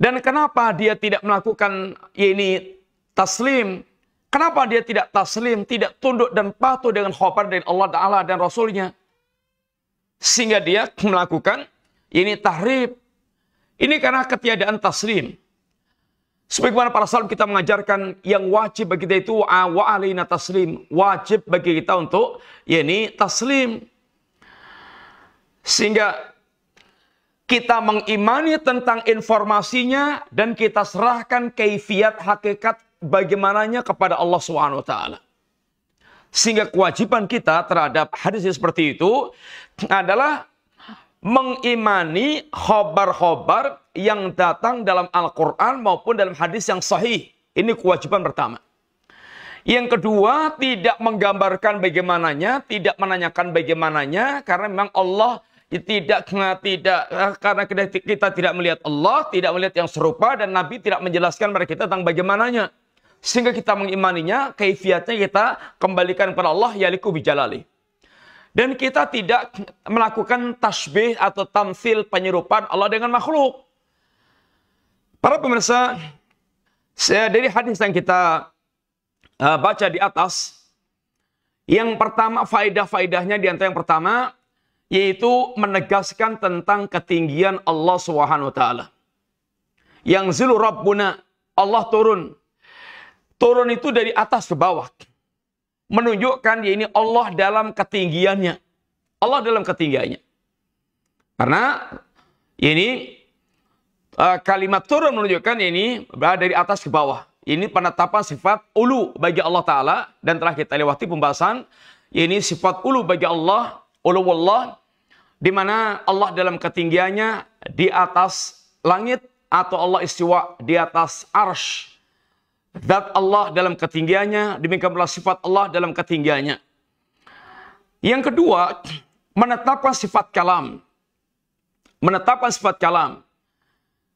Dan kenapa dia tidak melakukan ya ini taslim? Kenapa dia tidak taslim, tidak tunduk dan patuh dengan khabar dari Allah Ta'ala dan Rasulnya? Sehingga dia melakukan ya ini tahrib. Ini karena ketiadaan taslim. Sebagaimana para salam kita mengajarkan yang wajib bagi kita itu wa taslim. Wajib bagi kita untuk ya ini taslim. Sehingga kita mengimani tentang informasinya dan kita serahkan keifiat hakikat bagaimananya kepada Allah Swt. Sehingga kewajiban kita terhadap hadis seperti itu adalah mengimani khobar-khobar yang datang dalam Al-Quran maupun dalam hadis yang sahih. Ini kewajiban pertama. Yang kedua, tidak menggambarkan bagaimananya, tidak menanyakan bagaimananya, karena memang Allah tidak tidak eh, karena kita tidak melihat Allah, tidak melihat yang serupa dan Nabi tidak menjelaskan kepada kita tentang bagaimananya. Sehingga kita mengimaninya, kaifiatnya kita kembalikan kepada Allah yaliku bijalali. Dan kita tidak melakukan tasbih atau tamsil penyerupaan Allah dengan makhluk. Para pemirsa, saya dari hadis yang kita eh, baca di atas, yang pertama faidah-faidahnya di antara yang pertama yaitu menegaskan tentang ketinggian Allah Subhanahu wa taala. Yang zilu Rabbuna, Allah turun. Turun itu dari atas ke bawah. Menunjukkan ya ini Allah dalam ketinggiannya. Allah dalam ketinggiannya. Karena ini eh, kalimat turun menunjukkan ini dari atas ke bawah. Ini penetapan sifat ulu bagi Allah Ta'ala. Dan telah kita lewati pembahasan. Ini sifat ulu bagi Allah. Ulu Allah di mana Allah dalam ketinggiannya di atas langit atau Allah istiwa di atas arsh. Zat Allah dalam ketinggiannya, demikian pula sifat Allah dalam ketinggiannya. Yang kedua, menetapkan sifat kalam. Menetapkan sifat kalam.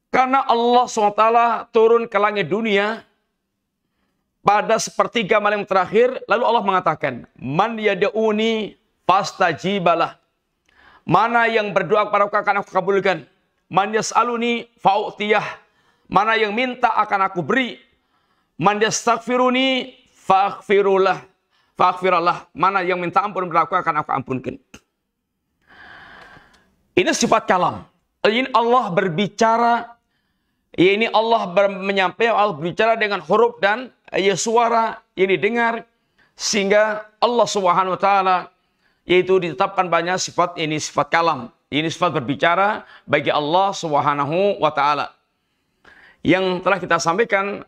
Karena Allah SWT turun ke langit dunia pada sepertiga malam terakhir, lalu Allah mengatakan, Man yada'uni fastajibalah. Mana yang berdoa kepada aku akan aku kabulkan. Man yas'aluni fa'u'tiyah. Mana yang minta akan aku beri. Man yastaghfiruni fa'aghfirullah. Fa'aghfirullah. Mana yang minta ampun berlaku akan aku ampunkan. Ini sifat kalam. Ini Allah berbicara. Ya ini Allah menyampaikan, Allah berbicara dengan huruf dan ya suara. Ini dengar. Sehingga Allah subhanahu wa ta'ala yaitu ditetapkan banyak sifat ini sifat kalam, ini sifat berbicara bagi Allah Subhanahu wa taala. Yang telah kita sampaikan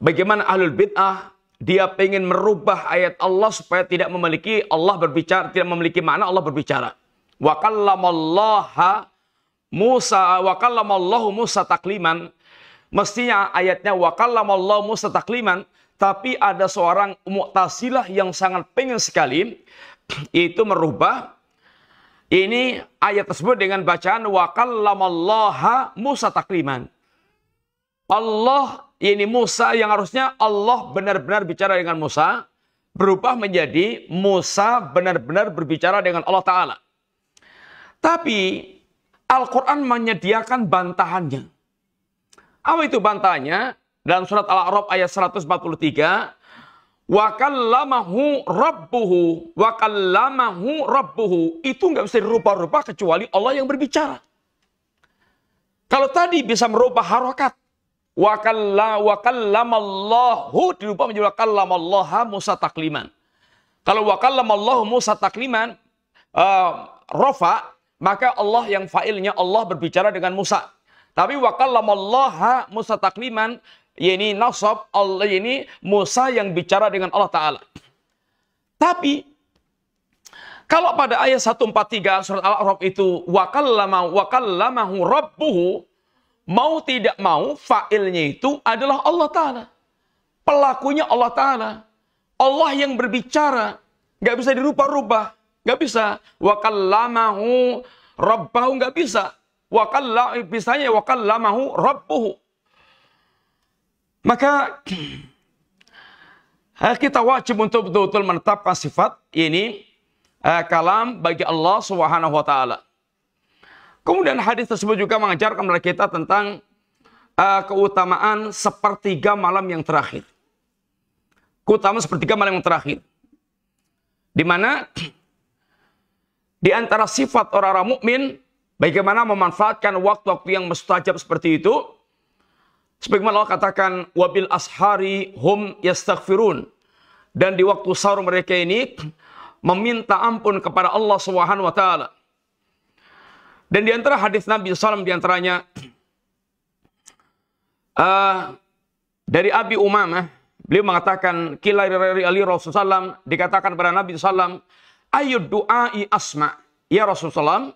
bagaimana ahlul bid'ah dia ingin merubah ayat Allah supaya tidak memiliki Allah berbicara, tidak memiliki makna Allah berbicara. Wa kallamallaha Musa wa kallamallahu Musa takliman. Mestinya ayatnya wa kallamallahu Musa takliman, tapi ada seorang Mu'tazilah yang sangat pengen sekali itu merubah ini ayat tersebut dengan bacaan wa kallamallaha Musa takliman. Allah ini Musa yang harusnya Allah benar-benar bicara dengan Musa berubah menjadi Musa benar-benar berbicara dengan Allah taala. Tapi Al-Qur'an menyediakan bantahannya. Apa itu bantahannya? Dalam surat Al-A'raf ayat 143 Wa kallamahu rabbuhu. Wa kallamahu rabbuhu. Itu nggak bisa dirubah-rubah kecuali Allah yang berbicara. Kalau tadi bisa merubah harokat. Wa kallamallahu dirubah menjadi wa kallamallaha Musa takliman. Kalau wa kallamallahu Musa takliman, uh, eh, rofa, maka Allah yang failnya Allah berbicara dengan Musa. Tapi wa kallamallaha Musa takliman, yakni nasab Allah ini Musa yang bicara dengan Allah taala. Tapi kalau pada ayat 143 surat Al-A'raf itu wakallama wakallamahu rabbuhu mau tidak mau fa'ilnya itu adalah Allah taala. Pelakunya Allah taala. Allah yang berbicara, nggak bisa dirubah-rubah, nggak bisa. Wakallamahu rabbahu nggak bisa. Wakalla bisanya wakallamahu rabbuhu. Maka eh, kita wajib untuk betul-betul menetapkan sifat ini eh, kalam bagi Allah Subhanahu wa taala. Kemudian hadis tersebut juga mengajarkan kepada kita tentang uh, keutamaan sepertiga malam yang terakhir. Keutamaan sepertiga malam yang terakhir. Di mana di antara sifat orang-orang mukmin bagaimana memanfaatkan waktu-waktu yang mustajab seperti itu Sebagaimana Allah katakan wabil ashari hum yastaghfirun. Dan di waktu sahur mereka ini meminta ampun kepada Allah Subhanahu wa taala. Dan di antara hadis Nabi SAW di antaranya uh, dari Abi Umamah beliau mengatakan kila ali Rasulullah SAW, dikatakan kepada Nabi SAW ayu du'ai asma ya Rasulullah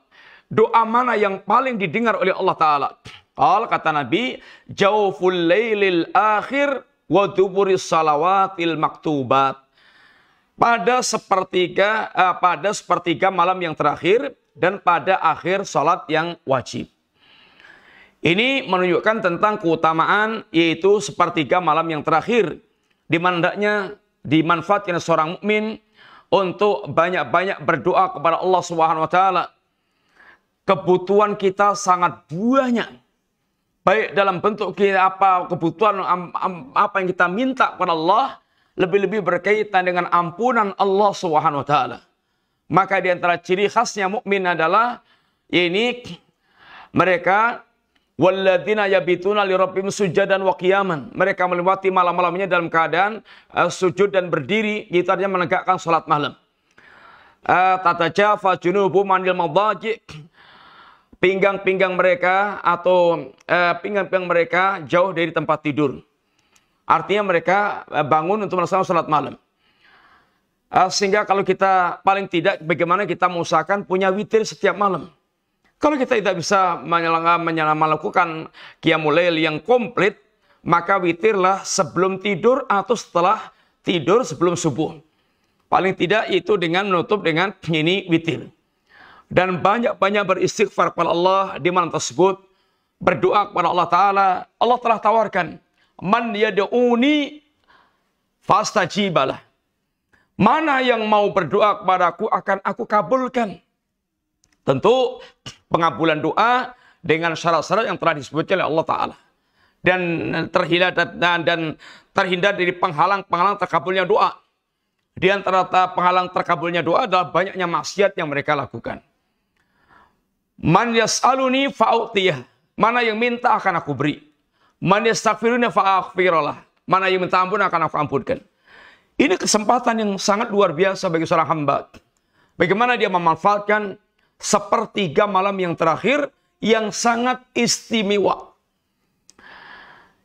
doa mana yang paling didengar oleh Allah Ta'ala Qal kata Nabi, jauful lailil akhir wa salawatil maktubat. Pada sepertiga eh, pada sepertiga malam yang terakhir dan pada akhir salat yang wajib. Ini menunjukkan tentang keutamaan yaitu sepertiga malam yang terakhir di mana dimanfaatkan seorang mukmin untuk banyak-banyak berdoa kepada Allah Subhanahu wa taala. Kebutuhan kita sangat banyak baik dalam bentuk apa kebutuhan apa yang kita minta kepada Allah lebih-lebih berkaitan dengan ampunan Allah Subhanahu wa taala. Maka di antara ciri khasnya mukmin adalah ini mereka walladzina yabituna li rabbihim sujadan wa qiyaman. Mereka melewati malam-malamnya dalam keadaan uh, sujud dan berdiri, gitarnya menegakkan salat malam. Uh, tatajafa junubu manil madajik pinggang-pinggang mereka atau eh, pinggang-pinggang uh, mereka jauh dari tempat tidur. Artinya mereka eh, bangun untuk melaksanakan salat malam. Uh, sehingga kalau kita paling tidak bagaimana kita mengusahakan punya witir setiap malam. Kalau kita tidak bisa menyelenggarakan melakukan kiamulail yang komplit, maka witirlah sebelum tidur atau setelah tidur sebelum subuh. Paling tidak itu dengan menutup dengan ini witir dan banyak-banyak beristighfar kepada Allah di malam tersebut berdoa kepada Allah taala Allah telah tawarkan man yad'uni fastajibalah mana yang mau berdoa kepadaku akan aku kabulkan tentu pengabulan doa dengan syarat-syarat yang telah disebutkan oleh Allah taala dan terhindar dan, dan terhindar dari penghalang-penghalang terkabulnya doa di antara penghalang terkabulnya doa adalah banyaknya maksiat yang mereka lakukan. Man yas'aluni fa'utiyah. Mana yang minta akan aku beri. Man yastaghfiruni fa'aghfirullah. Mana yang minta ampun akan aku ampunkan. Ini kesempatan yang sangat luar biasa bagi seorang hamba. Bagaimana dia memanfaatkan sepertiga malam yang terakhir yang sangat istimewa.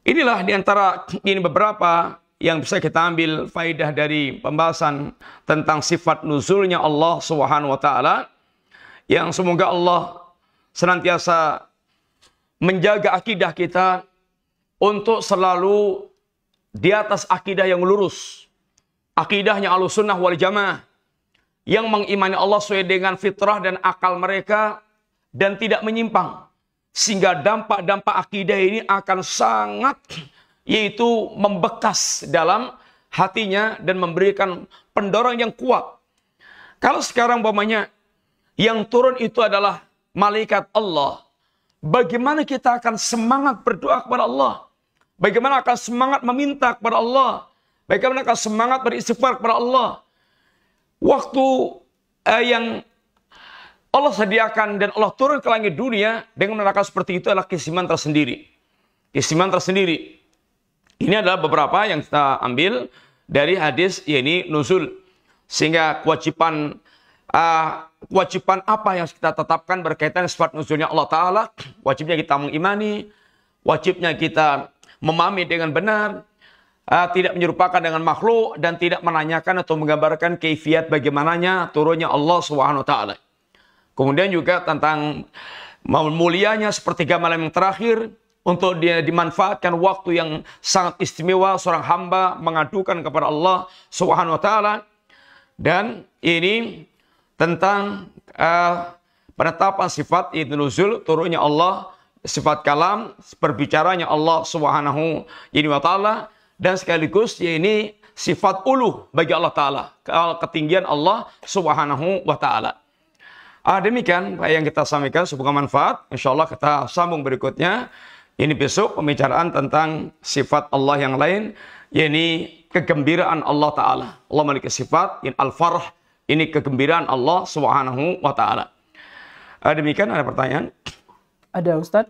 Inilah diantara ini beberapa yang bisa kita ambil faidah dari pembahasan tentang sifat nuzulnya Allah Subhanahu wa taala yang semoga Allah senantiasa menjaga akidah kita untuk selalu di atas akidah yang lurus. Akidahnya al-sunnah wal jamaah. Yang mengimani Allah sesuai dengan fitrah dan akal mereka. Dan tidak menyimpang. Sehingga dampak-dampak akidah ini akan sangat yaitu membekas dalam hatinya dan memberikan pendorong yang kuat. Kalau sekarang bapaknya yang turun itu adalah malaikat Allah. Bagaimana kita akan semangat berdoa kepada Allah? Bagaimana akan semangat meminta kepada Allah? Bagaimana akan semangat beristighfar kepada Allah? Waktu eh, yang Allah sediakan dan Allah turun ke langit dunia dengan neraka seperti itu adalah kisiman tersendiri. Kisiman tersendiri. Ini adalah beberapa yang kita ambil dari hadis yakni nuzul. Sehingga kewajiban uh, kewajiban apa yang kita tetapkan berkaitan sifat nuzulnya Allah Ta'ala. Wajibnya kita mengimani, wajibnya kita memahami dengan benar, eh, tidak menyerupakan dengan makhluk, dan tidak menanyakan atau menggambarkan keifiat bagaimananya turunnya Allah Subhanahu Ta'ala. Kemudian juga tentang mulianya sepertiga malam yang terakhir, untuk dia dimanfaatkan waktu yang sangat istimewa seorang hamba mengadukan kepada Allah Subhanahu wa taala dan ini tentang uh, penetapan sifat itu nuzul turunnya Allah sifat kalam perbicaranya Allah Subhanahu wa taala dan sekaligus ya ini sifat ulu bagi Allah taala ketinggian Allah Subhanahu wa taala. Ah, demikian yang kita sampaikan semoga manfaat. insyaallah kita sambung berikutnya. Ini besok pembicaraan tentang sifat Allah yang lain, yakni kegembiraan Allah Ta'ala. Allah memiliki sifat, in al-farh, ini kegembiraan Allah Subhanahu wa taala. Eh, demikian ada pertanyaan? Ada Ustaz.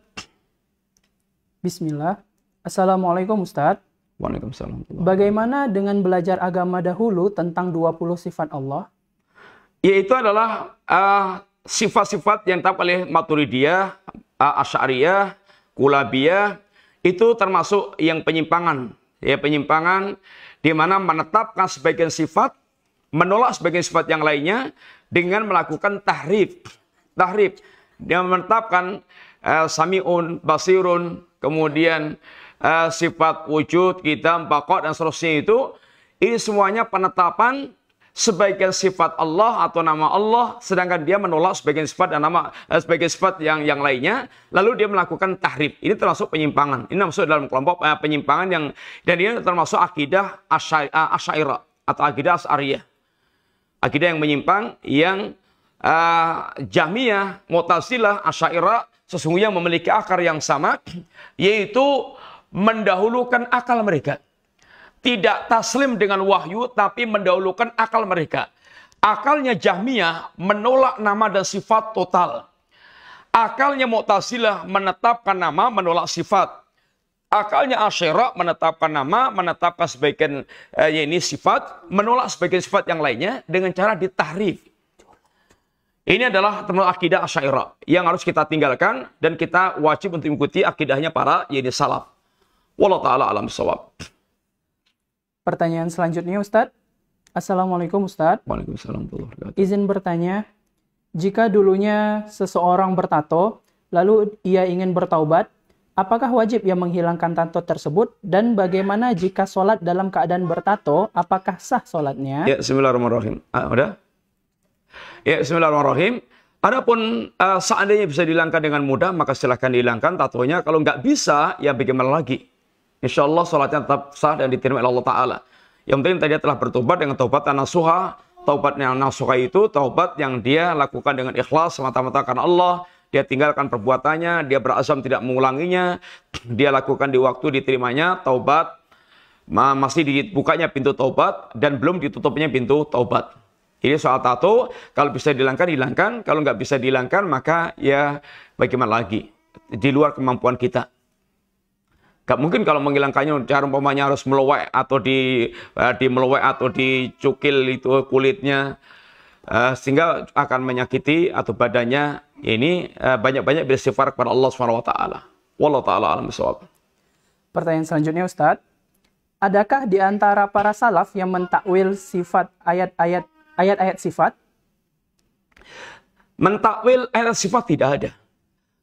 Bismillah. Assalamualaikum Ustaz. Waalaikumsalam. Bagaimana dengan belajar agama dahulu tentang 20 sifat Allah? Yaitu adalah uh, sifat-sifat yang tetap oleh Maturidiyah, uh, Asy'ariyah, Kulabiyah itu termasuk yang penyimpangan. Ya, penyimpangan di mana menetapkan sebagian sifat menolak sebagian sifat yang lainnya dengan melakukan tahrif. Tahrif. Dia menetapkan uh, samiun, basirun, kemudian uh, sifat wujud, kita, bakot, dan seterusnya itu. Ini semuanya penetapan sebagian sifat Allah atau nama Allah, sedangkan dia menolak sebagian sifat dan nama uh, sebagian sifat yang yang lainnya. Lalu dia melakukan tahrif. Ini termasuk penyimpangan. Ini termasuk dalam kelompok uh, penyimpangan yang dan ini termasuk akidah asyairah atau akidah asyariyah. Akidah yang menyimpang, yang uh, Jahmiyah, Mu'tazilah, Asyairah sesungguhnya memiliki akar yang sama, yaitu mendahulukan akal mereka. Tidak taslim dengan wahyu, tapi mendahulukan akal mereka. Akalnya Jahmiyah menolak nama dan sifat total. Akalnya Mu'tazilah menetapkan nama menolak sifat. Akalnya Asyirah menetapkan nama, menetapkan sebagian eh, ya ini sifat, menolak sebagian sifat yang lainnya dengan cara ditahrif. Ini adalah termasuk akidah Asy'ariyah yang harus kita tinggalkan dan kita wajib untuk mengikuti akidahnya para yaitu salaf. Wallah taala alam sawab. Pertanyaan selanjutnya Ustadz. Assalamualaikum Ustadz. Waalaikumsalam Izin bertanya, jika dulunya seseorang bertato, lalu ia ingin bertaubat, Apakah wajib yang menghilangkan tato tersebut? Dan bagaimana jika sholat dalam keadaan bertato? Apakah sah sholatnya? Ya, bismillahirrahmanirrahim. Ah, udah? Ya, bismillahirrahmanirrahim. Adapun uh, seandainya bisa dihilangkan dengan mudah, maka silahkan dihilangkan tatonya. Kalau nggak bisa, ya bagaimana lagi? Insya Allah sholatnya tetap sah dan diterima oleh Allah Ta'ala. Yang penting tadi telah bertobat dengan taubat suha, Taubat yang nasuha itu taubat yang dia lakukan dengan ikhlas semata-mata karena Allah dia tinggalkan perbuatannya, dia berazam tidak mengulanginya, dia lakukan di waktu diterimanya taubat, masih dibukanya pintu taubat dan belum ditutupnya pintu taubat. Ini soal tato, kalau bisa dihilangkan, hilangkan. Kalau nggak bisa dihilangkan, maka ya bagaimana lagi? Di luar kemampuan kita. Gak mungkin kalau menghilangkannya cara umpamanya harus melowek atau di uh, di meluwek atau dicukil itu kulitnya uh, sehingga akan menyakiti atau badannya ini eh, banyak-banyak bersifat kepada Allah Subhanahu wa taala. Wallahu taala alam bisawab. Pertanyaan selanjutnya Ustaz, adakah di antara para salaf yang mentakwil sifat ayat-ayat ayat-ayat sifat? Mentakwil ayat sifat tidak ada.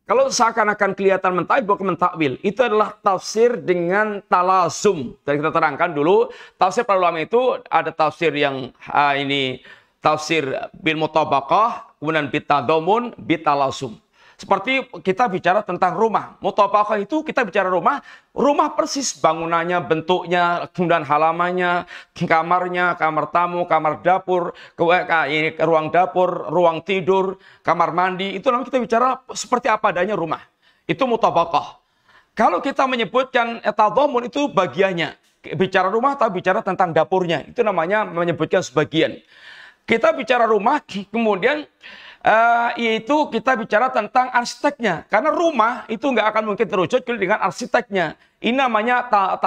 Kalau seakan-akan kelihatan mentakwil, bukan mentakwil. Itu adalah tafsir dengan talasum. Dan kita terangkan dulu, tafsir para ulama itu ada tafsir yang ah, ini tafsir bil mutabaqah, kemudian domun, bitadomun, bitalasum. Seperti kita bicara tentang rumah. Mutafakah itu kita bicara rumah, rumah persis bangunannya, bentuknya, kemudian halamannya, kamarnya, kamar tamu, kamar dapur, ini ruang dapur, ruang tidur, kamar mandi. Itu namanya kita bicara seperti apa adanya rumah. Itu mutafakah. Kalau kita menyebutkan etadomun itu bagiannya. Bicara rumah atau bicara tentang dapurnya. Itu namanya menyebutkan sebagian. Kita bicara rumah, kemudian uh, yaitu kita bicara tentang arsiteknya. Karena rumah itu nggak akan mungkin terwujud kecuali dengan arsiteknya. Ini namanya ta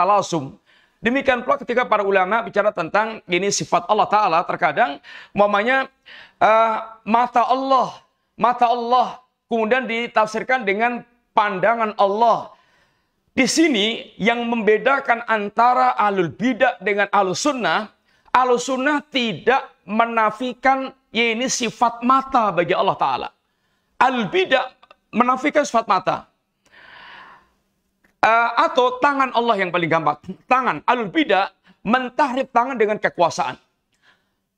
Demikian pula ketika para ulama bicara tentang ini sifat Allah Ta'ala terkadang mamanya uh, eh, mata Allah, mata Allah kemudian ditafsirkan dengan pandangan Allah. Di sini yang membedakan antara alul bidah dengan alul sunnah Al-Sunnah tidak menafikan ya ini sifat mata bagi Allah Ta'ala. Al-Bidah menafikan sifat mata. Uh, atau tangan Allah yang paling gampang. Tangan. Al-Bidah mentahrib tangan dengan kekuasaan.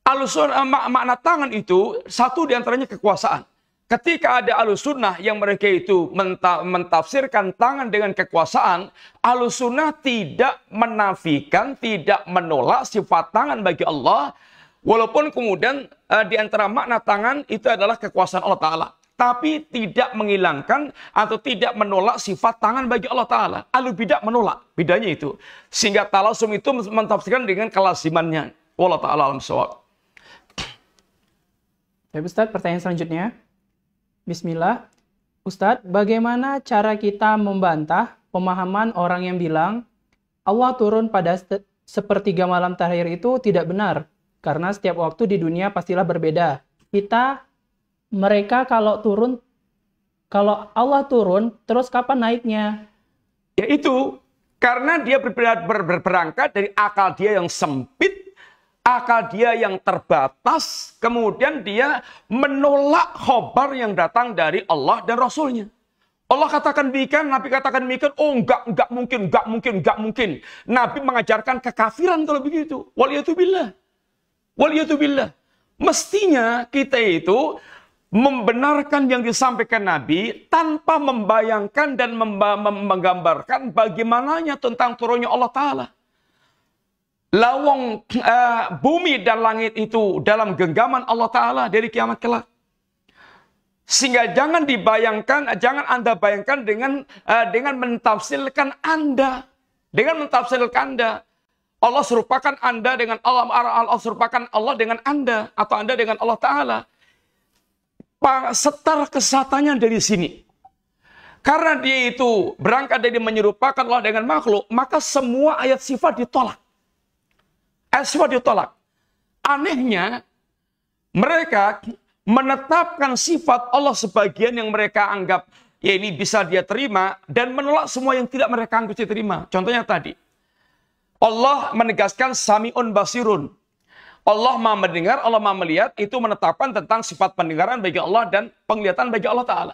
Al-Sunnah eh, makna tangan itu satu diantaranya kekuasaan. Ketika ada sunnah yang mereka itu mentafsirkan tangan dengan kekuasaan, sunnah tidak menafikan, tidak menolak sifat tangan bagi Allah, walaupun kemudian uh, di antara makna tangan itu adalah kekuasaan Allah Ta'ala. Tapi tidak menghilangkan atau tidak menolak sifat tangan bagi Allah Ta'ala. Alu tidak menolak, bedanya itu. Sehingga talasum itu mentafsirkan dengan kelasimannya. Allah Ta'ala alam Ya, Ustaz, pertanyaan selanjutnya. Bismillah. Ustadz, bagaimana cara kita membantah pemahaman orang yang bilang Allah turun pada sepertiga malam terakhir itu tidak benar karena setiap waktu di dunia pastilah berbeda. Kita mereka kalau turun kalau Allah turun terus kapan naiknya? Ya itu karena dia berberangkat dari akal dia yang sempit akal dia yang terbatas, kemudian dia menolak khobar yang datang dari Allah dan Rasulnya. Allah katakan demikian, Nabi katakan demikian, oh enggak, enggak mungkin, enggak mungkin, enggak mungkin. Nabi mengajarkan kekafiran kalau begitu. Waliyatubillah. Waliyatubillah. Mestinya kita itu membenarkan yang disampaikan Nabi tanpa membayangkan dan menggambarkan bagaimananya tentang turunnya Allah Ta'ala lawang uh, bumi dan langit itu dalam genggaman Allah Ta'ala dari kiamat kelak. Sehingga jangan dibayangkan, eh, jangan Anda bayangkan dengan uh, dengan mentafsirkan Anda. Dengan mentafsirkan Anda. Allah serupakan Anda dengan Allah, Allah serupakan Allah dengan Anda. Atau Anda dengan Allah Ta'ala. Setar kesatannya dari sini. Karena dia itu berangkat dari menyerupakan Allah dengan makhluk, maka semua ayat sifat ditolak. Eh, Aswad ditolak. Anehnya, mereka menetapkan sifat Allah sebagian yang mereka anggap ya ini bisa dia terima dan menolak semua yang tidak mereka anggap dia terima. Contohnya tadi, Allah menegaskan sami'un basirun. Allah maha mendengar, Allah maha melihat, itu menetapkan tentang sifat pendengaran bagi Allah dan penglihatan bagi Allah Ta'ala.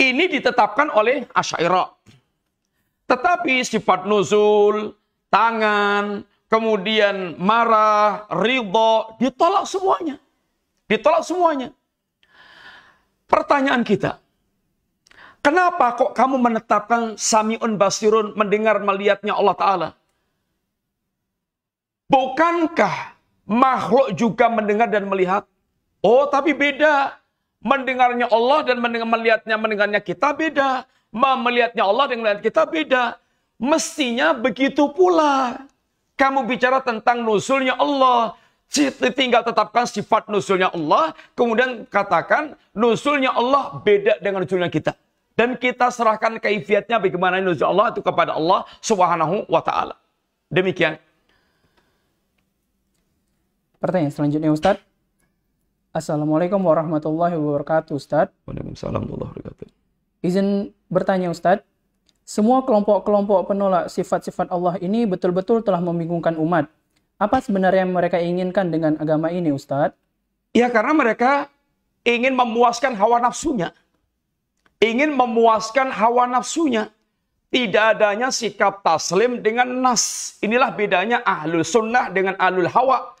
Ini ditetapkan oleh Asyairah. Tetapi sifat nuzul, tangan, kemudian marah, ridho, ditolak semuanya. Ditolak semuanya. Pertanyaan kita, kenapa kok kamu menetapkan samiun basirun mendengar melihatnya Allah Ta'ala? Bukankah makhluk juga mendengar dan melihat? Oh, tapi beda. Mendengarnya Allah dan mendengar, melihatnya mendengarnya kita beda. Melihatnya Allah dengan melihat kita beda. Mestinya begitu pula. Kamu bicara tentang nusulnya Allah. Tinggal tetapkan sifat nusulnya Allah. Kemudian katakan nusulnya Allah beda dengan nusulnya kita. Dan kita serahkan kaifiatnya bagaimana nusul Allah itu kepada Allah subhanahu wa ta'ala. Demikian. Pertanyaan selanjutnya Ustadz. Assalamualaikum warahmatullahi wabarakatuh Ustadz. Waalaikumsalam warahmatullahi wabarakatuh. Izin bertanya Ustadz, semua kelompok-kelompok penolak sifat-sifat Allah ini betul-betul telah membingungkan umat. Apa sebenarnya yang mereka inginkan dengan agama ini, Ustadz? Ya, karena mereka ingin memuaskan hawa nafsunya. Ingin memuaskan hawa nafsunya. Tidak adanya sikap taslim dengan nas. Inilah bedanya ahlul sunnah dengan ahlul hawa.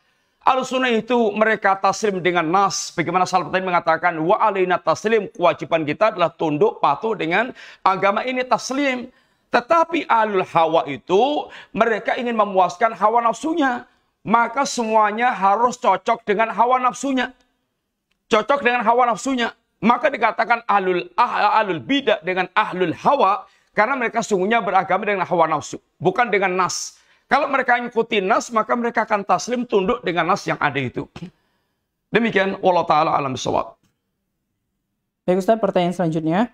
Al-Sunnah itu mereka taslim dengan nas. Bagaimana Salafatain mengatakan, wa alina taslim, kewajiban kita adalah tunduk patuh dengan agama ini taslim. Tetapi alul hawa itu mereka ingin memuaskan hawa nafsunya. Maka semuanya harus cocok dengan hawa nafsunya. Cocok dengan hawa nafsunya. Maka dikatakan alul, ah, alul bidah dengan ahlul hawa karena mereka sungguhnya beragama dengan hawa nafsu, bukan dengan nas. Kalau mereka ikuti nas, maka mereka akan taslim tunduk dengan nas yang ada itu. Demikian, Allah ta'ala alam sholat. Baik Ustaz, pertanyaan selanjutnya.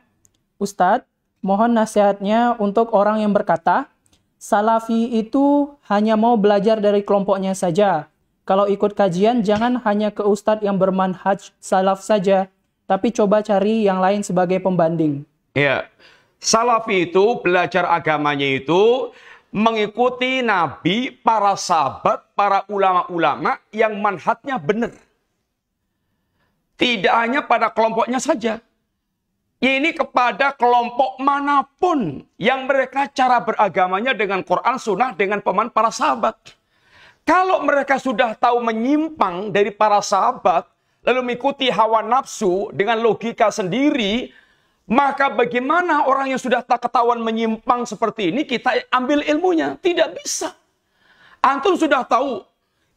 Ustadz, mohon nasihatnya untuk orang yang berkata, Salafi itu hanya mau belajar dari kelompoknya saja. Kalau ikut kajian, jangan hanya ke Ustadz yang bermanhaj salaf saja, tapi coba cari yang lain sebagai pembanding. Ya, Salafi itu belajar agamanya itu mengikuti nabi, para sahabat, para ulama-ulama yang manhatnya benar. Tidak hanya pada kelompoknya saja. Ini kepada kelompok manapun yang mereka cara beragamanya dengan Quran, Sunnah, dengan peman para sahabat. Kalau mereka sudah tahu menyimpang dari para sahabat, lalu mengikuti hawa nafsu dengan logika sendiri, maka bagaimana orang yang sudah tak ketahuan menyimpang seperti ini kita ambil ilmunya? Tidak bisa. Antum sudah tahu,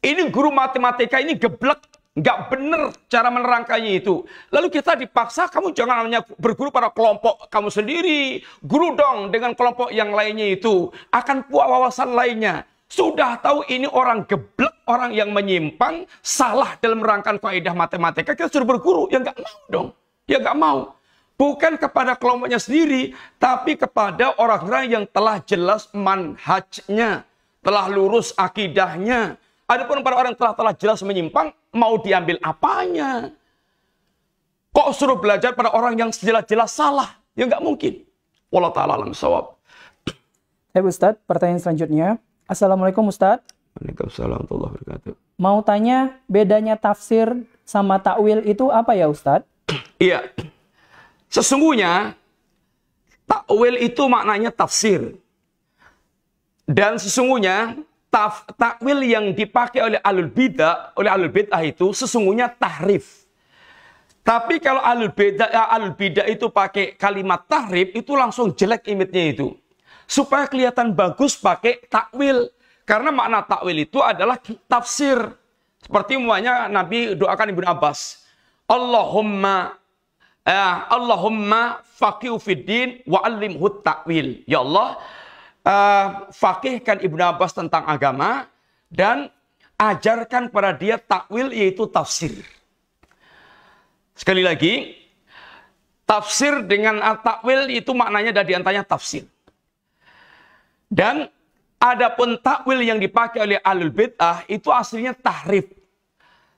ini guru matematika ini geblek, nggak benar cara menerangkannya itu. Lalu kita dipaksa, kamu jangan hanya berguru pada kelompok kamu sendiri, guru dong dengan kelompok yang lainnya itu. Akan puas wawasan lainnya. Sudah tahu ini orang geblek, orang yang menyimpang, salah dalam rangkaian kaidah matematika, kita suruh berguru. yang nggak mau dong. Ya nggak mau bukan kepada kelompoknya sendiri, tapi kepada orang-orang yang telah jelas manhajnya, telah lurus akidahnya. Adapun para orang yang telah telah jelas menyimpang, mau diambil apanya? Kok suruh belajar pada orang yang jelas-jelas salah? Ya nggak mungkin. Wallah ta'ala alam sawab. Hey eh, Ustadz, pertanyaan selanjutnya. Assalamualaikum Ustadz. Waalaikumsalam warahmatullahi wabarakatuh. Mau tanya bedanya tafsir sama takwil itu apa ya Ustaz? Iya, Sesungguhnya takwil itu maknanya tafsir. Dan sesungguhnya taf, takwil yang dipakai oleh alul bidah, oleh alul bidah itu sesungguhnya tahrif. Tapi kalau alul bidah eh, alul bidah itu pakai kalimat tahrif itu langsung jelek imitnya itu. Supaya kelihatan bagus pakai takwil. Karena makna takwil itu adalah tafsir. Seperti umumnya Nabi doakan Ibnu Abbas. Allahumma uh, Allahumma faqih fiddin wa alimhu ta'wil. Ya Allah, uh, faqihkan Ibnu Abbas tentang agama dan ajarkan pada dia takwil yaitu tafsir. Sekali lagi, tafsir dengan takwil itu maknanya dari antaranya tafsir. Dan adapun takwil yang dipakai oleh alul bid'ah itu aslinya tahrif.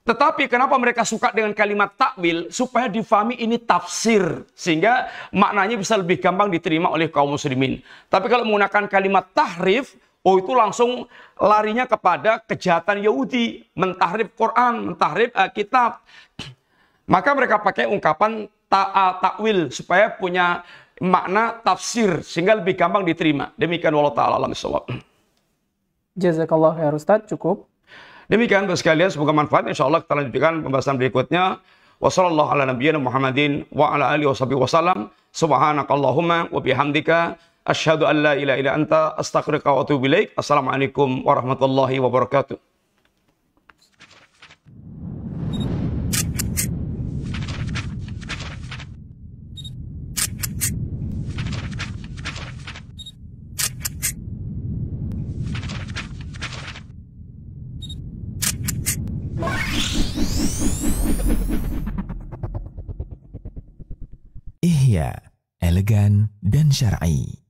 Tetapi kenapa mereka suka dengan kalimat takwil? Supaya difahami ini tafsir. Sehingga maknanya bisa lebih gampang diterima oleh kaum muslimin. Tapi kalau menggunakan kalimat tahrif, oh itu langsung larinya kepada kejahatan Yahudi. Mentahrif Quran, mentahrif uh, kitab. Maka mereka pakai ungkapan eh, takwil ta supaya punya makna tafsir sehingga lebih gampang diterima. Demikian wallahu taala alam Jazakallah ya Ustaz, cukup. Demikian untuk sekalian semoga manfaat. Insya Allah kita lanjutkan pembahasan berikutnya. Wassalamualaikum warahmatullahi wabarakatuh. warahmatullahi wabarakatuh. elegan, dan syar'i.